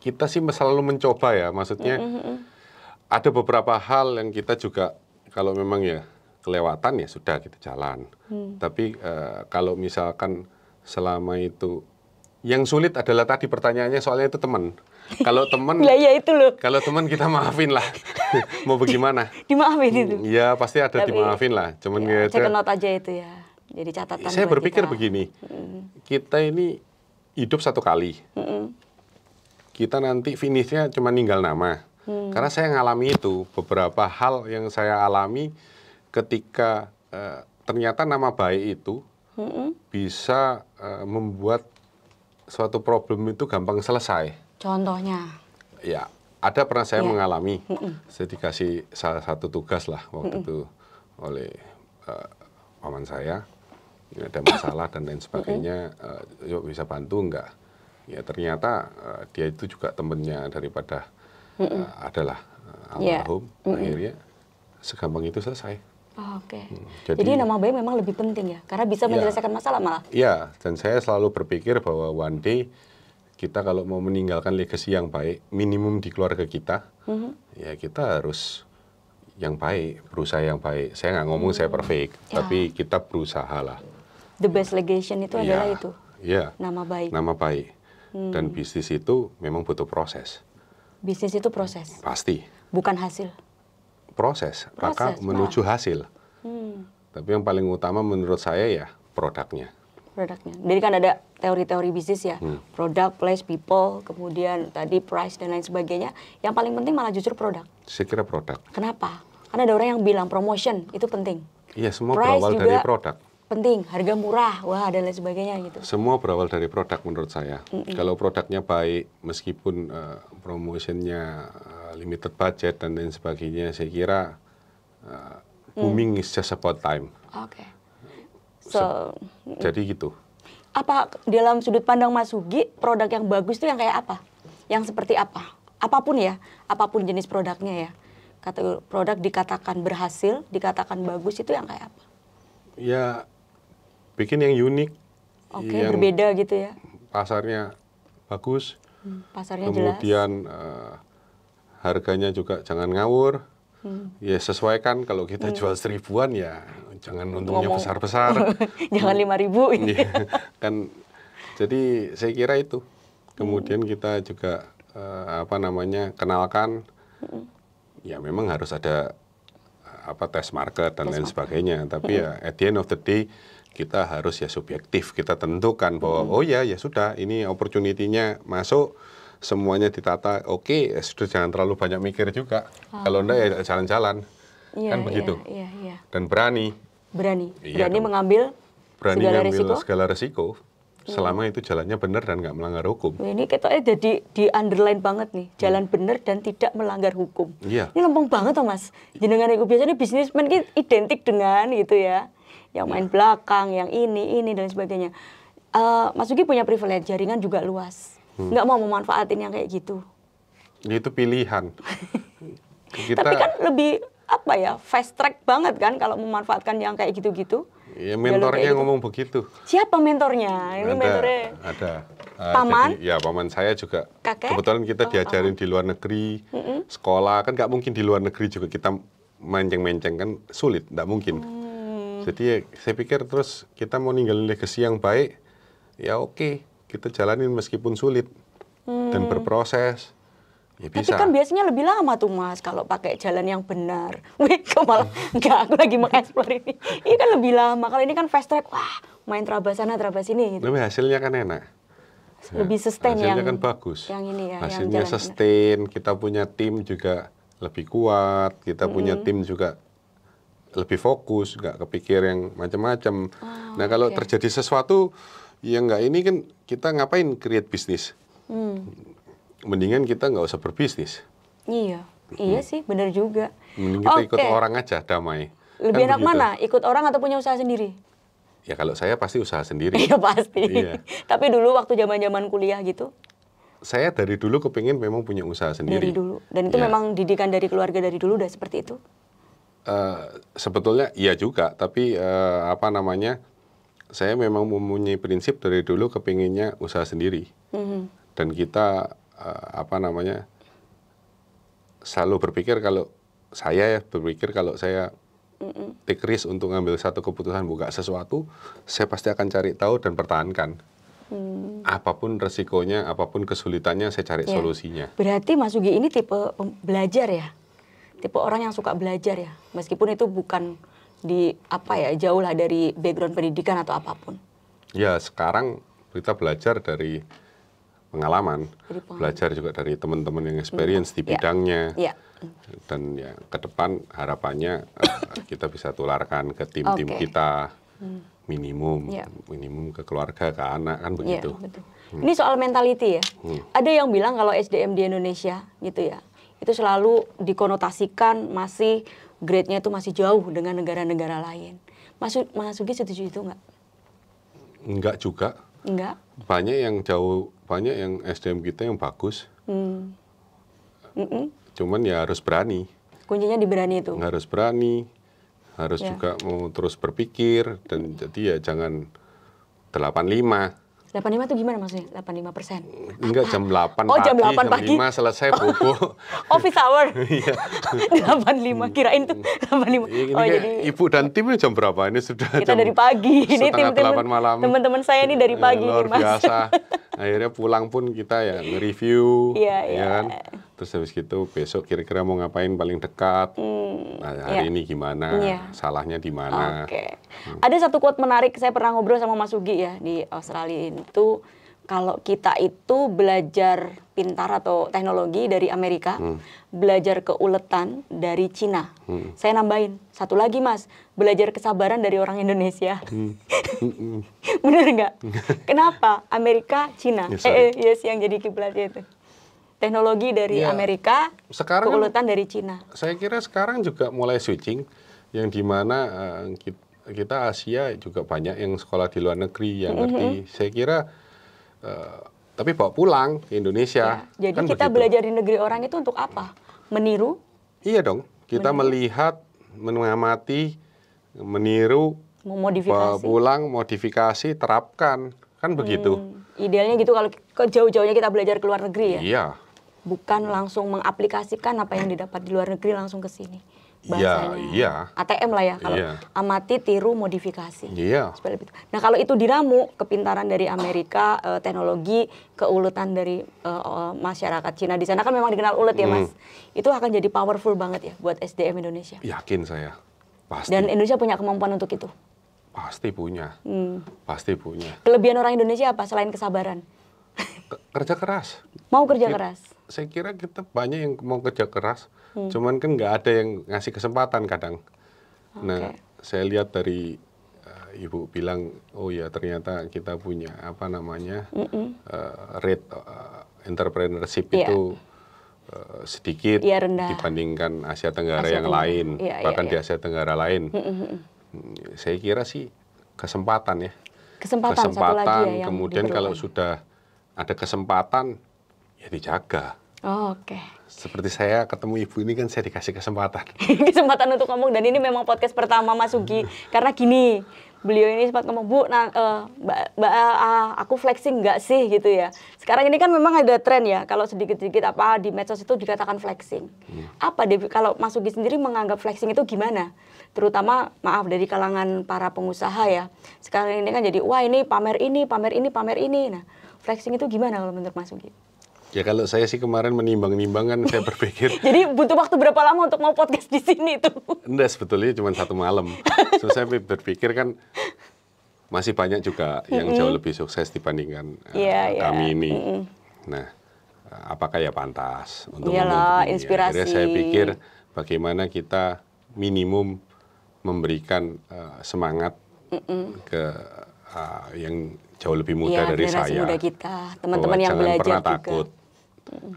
Kita sih selalu mencoba ya, maksudnya mm -hmm ada beberapa hal yang kita juga kalau memang ya kelewatan ya sudah kita jalan. Hmm. Tapi uh, kalau misalkan selama itu yang sulit adalah tadi pertanyaannya soalnya itu teman. Kalau teman nah, ya itu loh. Kalau teman kita maafin lah. Mau bagaimana? Dimaafin itu. Hmm, ya pasti ada Tapi, dimaafin lah. Cuman ya, Cek ya ya. note aja itu ya. Jadi catatan Saya berpikir kita. begini. Hmm. Kita ini hidup satu kali. Hmm. Kita nanti finishnya cuma ninggal nama. Hmm. Karena saya ngalami itu beberapa hal yang saya alami ketika uh, ternyata nama baik itu hmm. bisa uh, membuat suatu problem itu gampang selesai. Contohnya? Ya, ada pernah saya ya. mengalami. Hmm. Saya dikasih salah satu tugas lah waktu hmm. itu oleh uh, paman saya ada masalah dan lain sebagainya uh, yuk bisa bantu enggak? ya ternyata uh, dia itu juga temennya daripada mm -mm. Uh, adalah uh, almarhum yeah. mm -mm. akhirnya segampang itu selesai. Oh, Oke. Okay. Hmm, jadi, jadi nama baik memang lebih penting ya, karena bisa iya. menyelesaikan yeah, masalah malah. Iya, dan saya selalu berpikir bahwa one day kita kalau mau meninggalkan legacy yang baik, minimum di keluarga kita, mm -hmm. ya kita harus yang baik, berusaha yang baik. Saya nggak ngomong mm -hmm. saya mm-hmm. perfect, yeah. tapi kita berusaha lah. The best legation itu yeah. adalah itu. Iya. Nama baik. Nama baik. Hmm. Dan mm. bisnis itu memang butuh proses. Bisnis itu proses. Pasti. Bukan hasil. Proses, proses maka menuju hasil. Hmm. Tapi yang paling utama menurut saya ya produknya. Produknya. Jadi kan ada teori-teori bisnis ya, hmm. produk, place, people, kemudian tadi price dan lain sebagainya. Yang paling penting malah justru produk. Saya kira produk. Kenapa? Karena ada orang yang bilang promotion itu penting. Iya, semua price berawal juga, dari produk penting, harga murah, wah dan lain sebagainya gitu. Semua berawal dari produk menurut saya. Mm -mm. Kalau produknya baik, meskipun uh, promotionnya uh, limited budget dan lain sebagainya, saya kira uh, booming mm. is just about time. Oke. Okay. So, so jadi gitu. Apa dalam sudut pandang Mas sugi produk yang bagus itu yang kayak apa? Yang seperti apa? Apapun ya, apapun jenis produknya ya. Kata produk dikatakan berhasil, dikatakan bagus itu yang kayak apa? Ya bikin yang unik. okay, yang berbeda gitu ya. Pasarnya bagus. Hmm, pasarnya Kemudian jelas. Uh, harganya juga jangan ngawur. Hmm. Ya sesuaikan kalau kita hmm. jual seribuan ya jangan untungnya besar-besar. jangan lima ribu. ya, kan jadi saya kira itu. Kemudian hmm. kita juga uh, apa namanya kenalkan. Hmm. Ya memang harus ada eh, apa tes market dan test lain market. sebagainya. Tapi hmm. ya at the end of the day kita harus ya subjektif kita tentukan bahwa hmm. oh ya ya sudah ini opportunity-nya masuk semuanya ditata oke okay, ya sudah jangan terlalu banyak mikir juga kalau enggak ya ah. jalan-jalan ya, kan begitu ya, ya. dan berani berani iya, berani dong. mengambil berani segala resiko? segala risiko iya. selama itu jalannya benar dan nggak melanggar hukum. Ini kita eh jadi di underline banget nih, hmm. jalan hmm. benar dan tidak melanggar hukum. Iya. Ini lempeng banget toh mas. Jenengan itu biasanya bisnismen identik dengan gitu ya yang iya. main belakang, yang ini, ini dan sebagainya. Uh, Mas Ugi punya privilege jaringan juga luas. Hmm. Nggak mau memanfaatin yang kayak gitu. Ya, itu pilihan. Kita... Tapi kan lebih apa ya fast track banget kan kalau memanfaatkan yang kayak gitu-gitu. Ya, mentornya gitu. ngomong begitu. Siapa mentornya? Ini ada, mentornya. Ada. Uh, paman? Jadi, ya paman saya juga. Kakek? Kebetulan kita oh, diajarin oh. di luar negeri, mm -hmm. sekolah kan nggak mungkin di luar negeri juga kita menceng-menceng kan sulit, nggak mungkin. Hmm. Jadi ya, saya pikir terus kita mau ninggalin legacy yang baik, ya oke okay, kita jalanin meskipun sulit hmm. dan berproses. Ya bisa. kan biasanya lebih lama tuh mas kalau pakai jalan yang benar. Wih, kok malah nggak. aku lagi mengeksplor ini. Ini kan lebih lama. Kalau ini kan fast track, wah main teraba sana teraba sini. Gitu. Lebih hasilnya kan enak. Lebih ya, sustain hasilnya yang hasilnya kan bagus. Yang ini ya. Hasilnya yang sustain. Benar. Kita punya tim juga lebih kuat. Kita -hmm. punya tim juga lebih fokus, nggak kepikir yang macam-macam. Oh, nah kalau okay. terjadi sesuatu yang nggak ini kan kita ngapain create bisnis? Hmm. Mendingan kita nggak usah berbisnis. Iya, iya hmm. iya sih, benar juga. Mending kita okay. ikut orang aja damai. Lebih kan enak begitu. mana, ikut orang atau punya usaha sendiri? Ya kalau saya pasti usaha sendiri. Iya pasti. Iya. Tapi dulu waktu zaman-zaman kuliah gitu, saya dari dulu kepingin memang punya usaha sendiri. Dari dulu. Dan itu ya. memang didikan dari keluarga dari dulu udah seperti itu? Eh, sebetulnya iya juga, tapi uh, apa namanya? Saya memang mempunyai prinsip dari dulu kepinginnya usaha sendiri, mm-hmm. dan kita uh, apa namanya selalu berpikir kalau saya ya berpikir kalau saya mm take risk untuk ngambil satu keputusan buka sesuatu, saya pasti akan cari tahu dan pertahankan. Hmm. Apapun resikonya, apapun kesulitannya, saya cari ya. solusinya. Berarti Mas Ugi ini tipe belajar ya? tipe orang yang suka belajar ya, meskipun itu bukan di apa ya jauh lah dari background pendidikan atau apapun. Ya sekarang kita belajar dari pengalaman, belajar juga dari teman-teman yang experience di ya. bidangnya. Ya. Ya. Dan ya ke depan harapannya eh, kita bisa tularkan ke tim-tim okay. kita hmm. minimum, ya. minimum ke keluarga, ke anak kan ya, begitu. Ya, betul. Hmm. Ini soal mentality ya. Hmm. Ada yang bilang kalau SDM di Indonesia gitu ya itu selalu dikonotasikan masih grade-nya itu masih jauh dengan negara-negara lain. Mas, Mas Sugi setuju itu enggak? Enggak juga. Enggak. Banyak yang jauh, banyak yang SDM kita yang bagus. Hmm. Mm -mm. Cuman ya harus berani. Kuncinya di berani itu? harus berani, harus ya. juga mau terus berpikir, dan jadi ya jangan 85. 85 itu gimana maksudnya? 85 persen? Enggak, jam 8 ah, ah. pagi. oh, jam 8 pagi. jam 5 pagi. selesai oh. buku. Office hour? Iya. 85, kirain tuh 85. Hmm. Ini oh, jadi... Ibu dan timnya jam berapa? Ini sudah Kita jam dari pagi. Ini tim-tim. Teman-teman saya ini dari ya, pagi. Luar biasa akhirnya pulang pun kita ya nge-review yeah, ya yeah. kan terus habis gitu besok kira-kira mau ngapain paling dekat mm, nah, iya. hari yeah. ini gimana yeah. salahnya di mana okay. hmm. ada satu quote menarik saya pernah ngobrol sama Mas Ugi ya di Australia itu kalau kita itu belajar pintar atau teknologi dari Amerika, hmm. belajar keuletan dari Cina. Hmm. Saya nambahin satu lagi mas, belajar kesabaran dari orang Indonesia. Hmm. hmm, hmm. Bener nggak? Kenapa Amerika, Cina? Yes, ya, eh, eh, yes yang jadi kiblatnya itu. Teknologi dari ya, Amerika, sekarang keuletan dari Cina. Saya kira sekarang juga mulai switching, yang dimana uh, eh, kita, kita Asia juga banyak yang sekolah di luar negeri yang mm-hmm. ngerti. Mm -hmm. Saya kira Eh, tapi bawa pulang ke Indonesia. Ya, jadi kan kita begitu. belajar di negeri orang itu untuk apa? Meniru? Iya dong. Kita meniru. melihat, mengamati, meniru, memodifikasi. bawa pulang, modifikasi, terapkan, kan begitu. Hmm, idealnya gitu kalau jauh-jauhnya kita belajar ke luar negeri ya. Iya. Bukan langsung mengaplikasikan apa yang didapat di luar negeri langsung ke sini. Iya, bahasanya. iya. ATM lah ya kalau ya. amati, tiru, modifikasi. Iya. Seperti itu. Nah, kalau itu diramu kepintaran dari Amerika, eh, teknologi, keuletan dari uh, masyarakat Cina di sana kan memang dikenal ulet ya, Mas. Hmm. Itu akan jadi powerful banget ya buat SDM Indonesia. Yakin saya. Pasti. Dan Indonesia punya kemampuan untuk itu. Pasti punya. Hmm. Pasti punya. Kelebihan orang Indonesia apa selain kesabaran? Kerja keras. Mau kerja keras. Saya kira kita banyak yang mau kerja keras Hmm. Cuman kan nggak ada yang ngasih kesempatan kadang. Okay. Nah, saya lihat dari uh, ibu bilang, oh ya ternyata kita punya apa namanya mm -mm. Uh, rate uh, entrepreneurship yeah. itu uh, sedikit yeah, rendah. dibandingkan Asia Tenggara Asia yang Tenggara. lain, yeah, iya, bahkan yeah, di iya. Asia Tenggara lain. Mm -hmm. Saya kira sih kesempatan ya. Kesempatan, kesempatan satu lagi ya yang kemudian diperlukan. kalau sudah ada kesempatan ya dijaga. Oh, Oke. Okay. Seperti saya ketemu ibu ini kan saya dikasih kesempatan. kesempatan untuk ngomong dan ini memang podcast pertama Mas Sugi hmm. karena gini beliau ini sempat ngomong bu, nah, uh, mbak, mbak uh, aku flexing nggak sih gitu ya. Sekarang ini kan memang ada tren ya kalau sedikit-sedikit apa di medsos itu dikatakan flexing. Hmm. Apa deh kalau Mas Sugi sendiri menganggap flexing itu gimana? Terutama maaf dari kalangan para pengusaha ya. Sekarang ini kan jadi wah ini pamer ini, pamer ini, pamer ini. Nah flexing itu gimana kalau menurut Mas Sugi? Ya kalau saya sih kemarin menimbang-nimbang kan saya berpikir. Jadi butuh waktu berapa lama untuk mau podcast di sini tuh? Enggak sebetulnya cuma satu malam. so, saya berpikir kan masih banyak juga yang mm -hmm. jauh lebih sukses dibandingkan yeah, uh, iya, iya. kami ini. Mm -hmm. Nah, apakah ya pantas untuk Yalah, inspirasi. Akhirnya saya pikir bagaimana kita minimum memberikan uh, semangat mm -mm. ke uh, yang jauh lebih muda ya, dari saya. Muda kita, teman-teman yang belajar jangan pernah pernah juga. takut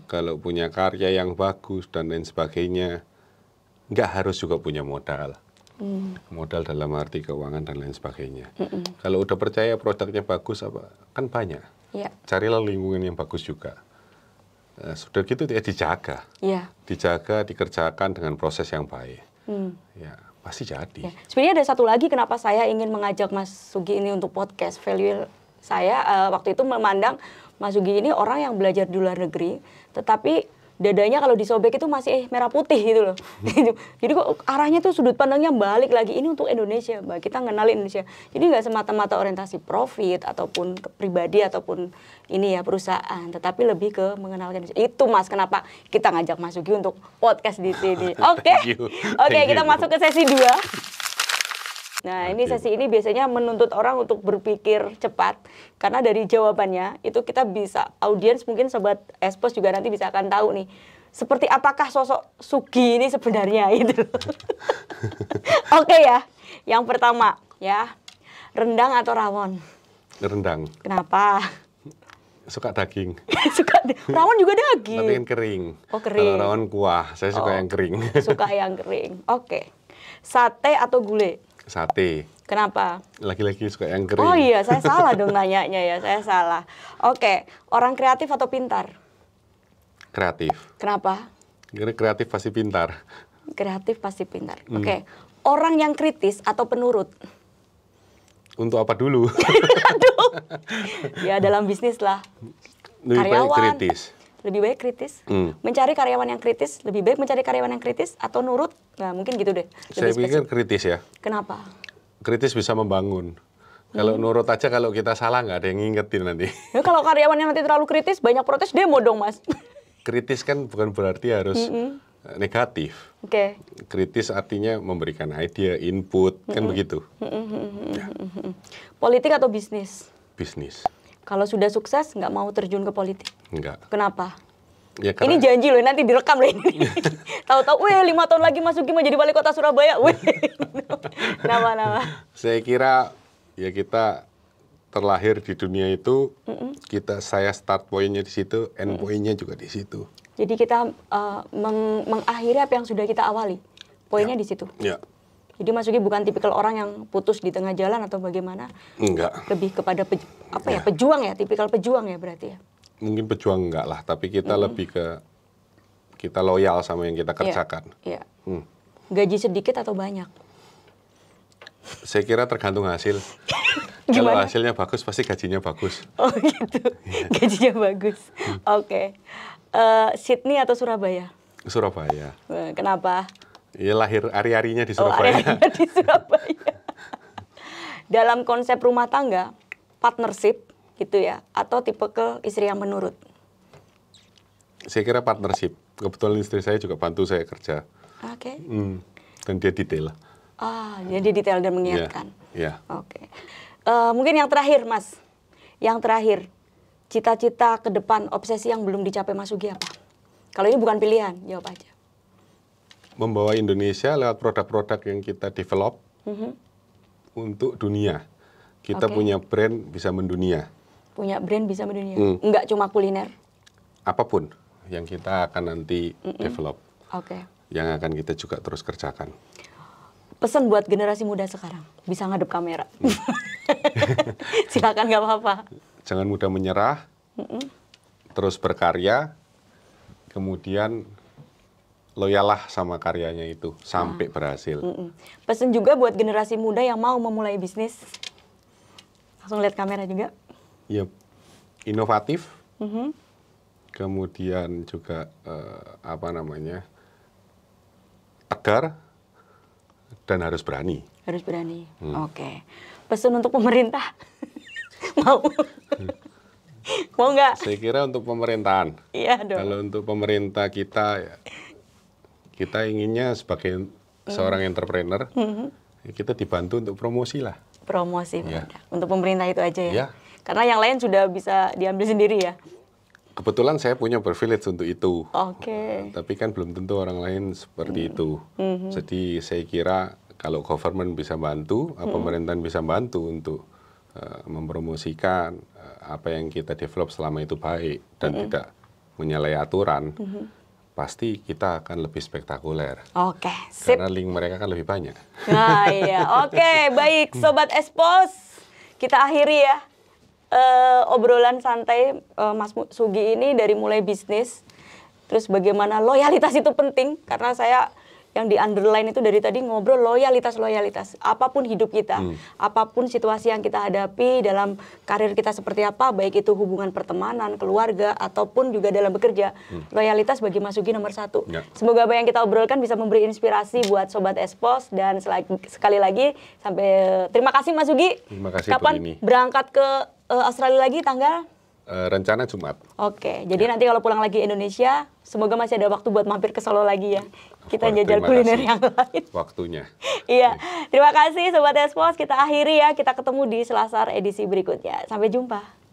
kalau punya karya yang bagus dan lain sebagainya nggak harus juga punya modal hmm. modal dalam arti keuangan dan lain sebagainya -mm. kalau udah percaya produknya bagus apa kan banyak yeah. carilah lingkungan yang bagus juga eh, sudah gitu ya dijaga yeah. dijaga dikerjakan dengan proses yang baik Mm. ya pasti jadi. Ya. Sebenarnya ada satu lagi kenapa saya ingin mengajak Mas Sugi ini untuk podcast value saya uh, waktu itu memandang Mas Sugi ini orang yang belajar di luar negeri, tetapi dadanya kalau disobek itu masih eh, merah putih gitu loh. Hmm. Jadi kok arahnya tuh sudut pandangnya balik lagi. Ini untuk Indonesia, Mbak. Kita ngenalin Indonesia. Jadi nggak semata-mata orientasi profit ataupun pribadi ataupun ini ya perusahaan, tetapi lebih ke mengenalkan Indonesia. Itu Mas kenapa kita ngajak Mas Sugi untuk podcast di sini. Oke. Oke, kita masuk ke sesi dua. Nah, ini sesi ini biasanya menuntut orang untuk berpikir cepat karena dari jawabannya itu kita bisa audiens mungkin sobat Espos juga nanti bisa akan tahu nih seperti apakah sosok Sugi ini sebenarnya itu. Oke okay ya. Yang pertama ya, rendang atau rawon? Rendang. Kenapa? Suka daging. suka rawon juga daging. Tapi yang kering. Oh, kering. Kalau rawon kuah, saya suka oh, yang kering. suka yang kering. Oke. Okay. Sate atau gulai? Sate. Kenapa? Laki-laki suka yang kering. Oh iya, saya salah dong nanyanya ya, saya salah. Oke, orang kreatif atau pintar? Kreatif. Kenapa? Karena kreatif pasti pintar. Kreatif pasti pintar. Hmm. Oke, orang yang kritis atau penurut? Untuk apa dulu? Aduh. Ya dalam bisnis lah. Lebih Karyawan. kritis lebih baik kritis. Hmm. Mencari karyawan yang kritis, lebih baik mencari karyawan yang kritis atau nurut. Nah, mungkin gitu deh. Lebih Saya pikir kritis ya. Kenapa? Kritis bisa membangun. Kalau hmm. nurut aja kalau kita salah nggak ada yang ngingetin nanti. Ya, kalau karyawannya nanti terlalu kritis, banyak protes demo dong, Mas. Kritis kan bukan berarti harus hmm -hmm. negatif. Oke. Okay. Kritis artinya memberikan idea, input, hmm -hmm. kan begitu. hmm -hmm. Ya. Politik atau bisnis? Bisnis. Kalau sudah sukses nggak mau terjun ke politik? Enggak. Kenapa? Ya, karena... Ini janji loh, nanti direkam loh Tahu-tahu, weh lima tahun lagi masuk mau jadi wali kota Surabaya, weh. Nama-nama. Saya kira ya kita terlahir di dunia itu, mm -mm. kita saya start poinnya di situ, end poinnya -mm. juga di situ. Jadi kita uh, meng mengakhiri apa yang sudah kita awali. Poinnya ya. di situ. Ya. Jadi Mas bukan tipikal orang yang putus di tengah jalan atau bagaimana? Enggak. Lebih kepada apa ya. ya pejuang ya, tipikal pejuang ya berarti ya mungkin pejuang enggak lah, tapi kita mm. lebih ke kita loyal sama yang kita iya, kerjakan. Iya. Yeah, hmm. Gaji sedikit atau banyak? Saya kira tergantung hasil. Kalau hasilnya bagus pasti gajinya bagus. Oh gitu. Yeah. Gajinya bagus. Hmm. Oke. Okay. Uh, eh, Sydney atau Surabaya? Surabaya. Eh, kenapa? Iya lahir ari-arinya di oh, Surabaya. Oh, di Surabaya. Dalam konsep rumah tangga, partnership gitu ya atau tipe ke istri yang menurut saya kira partnership kebetulan istri saya juga bantu saya kerja oke okay. hmm. dan dia detail ah jadi detail dan mengingatkan ya yeah. yeah. oke okay. uh, eh, mungkin yang terakhir mas yang terakhir cita-cita ke depan obsesi yang belum dicapai Mas Ugi apa kalau ini bukan pilihan jawab aja membawa Indonesia lewat produk-produk yang kita develop mm -hmm. untuk dunia kita okay. punya brand bisa mendunia punya brand bisa mendunia. Hmm. Enggak cuma kuliner. Apapun yang kita akan nanti mm -mm. develop. Oke. Okay. Yang akan kita juga terus kerjakan. Pesan buat generasi muda sekarang, bisa ngadep kamera. Hmm. Silakan nggak apa-apa. Jangan mudah menyerah. Mm -mm. Terus berkarya. Kemudian loyalah sama karyanya itu sampai ah. berhasil. Mm -mm. Pesan juga buat generasi muda yang mau memulai bisnis. Langsung lihat kamera juga ya inovatif kemudian juga uh, apa namanya tegar dan harus berani harus berani hmm. oke pesan untuk pemerintah mau mau nggak saya kira untuk pemerintahan iya dong kalau untuk pemerintah kita ya, kita inginnya sebagai mm. seorang entrepreneur hmm. Ya kita dibantu untuk promosi lah promosi ya. untuk pemerintah itu aja ya, ya karena yang lain sudah bisa diambil sendiri ya. Kebetulan saya punya privilege untuk itu. Oke. Okay. Tapi kan belum tentu orang lain seperti hmm. itu. Hmm. Jadi saya kira kalau government bisa bantu, eh, hmm. pemerintahan bisa bantu untuk uh, mempromosikan eh, apa yang kita develop selama itu baik dan hmm. tidak menyalahi aturan. Hmm pasti kita akan lebih spektakuler. Oke, okay, Karena link mereka kan lebih banyak. Nah, iya. Oke, okay, baik Sobat Espos. Kita akhiri ya uh, obrolan santai uh, Mas Sugi ini dari mulai bisnis, terus bagaimana loyalitas itu penting karena saya yang di underline itu dari tadi ngobrol loyalitas loyalitas apapun hidup kita hmm. apapun situasi yang kita hadapi dalam karir kita seperti apa baik itu hubungan pertemanan keluarga ataupun juga dalam bekerja hmm. loyalitas bagi Mas Sugi nomor satu ya. semoga apa yang kita obrolkan bisa memberi inspirasi buat sobat Espos dan sekali lagi sampai terima kasih Sugi terima kasih kapan berangkat ke uh, Australia lagi tanggal? Uh, rencana Jumat. Oke, okay, jadi ya. nanti kalau pulang lagi Indonesia, semoga masih ada waktu buat mampir ke Solo lagi ya. Kita jajal kuliner kasih. yang lain. Waktunya. iya, terima kasih Sobat Espos. Kita akhiri ya, kita ketemu di Selasar edisi berikutnya. Sampai jumpa.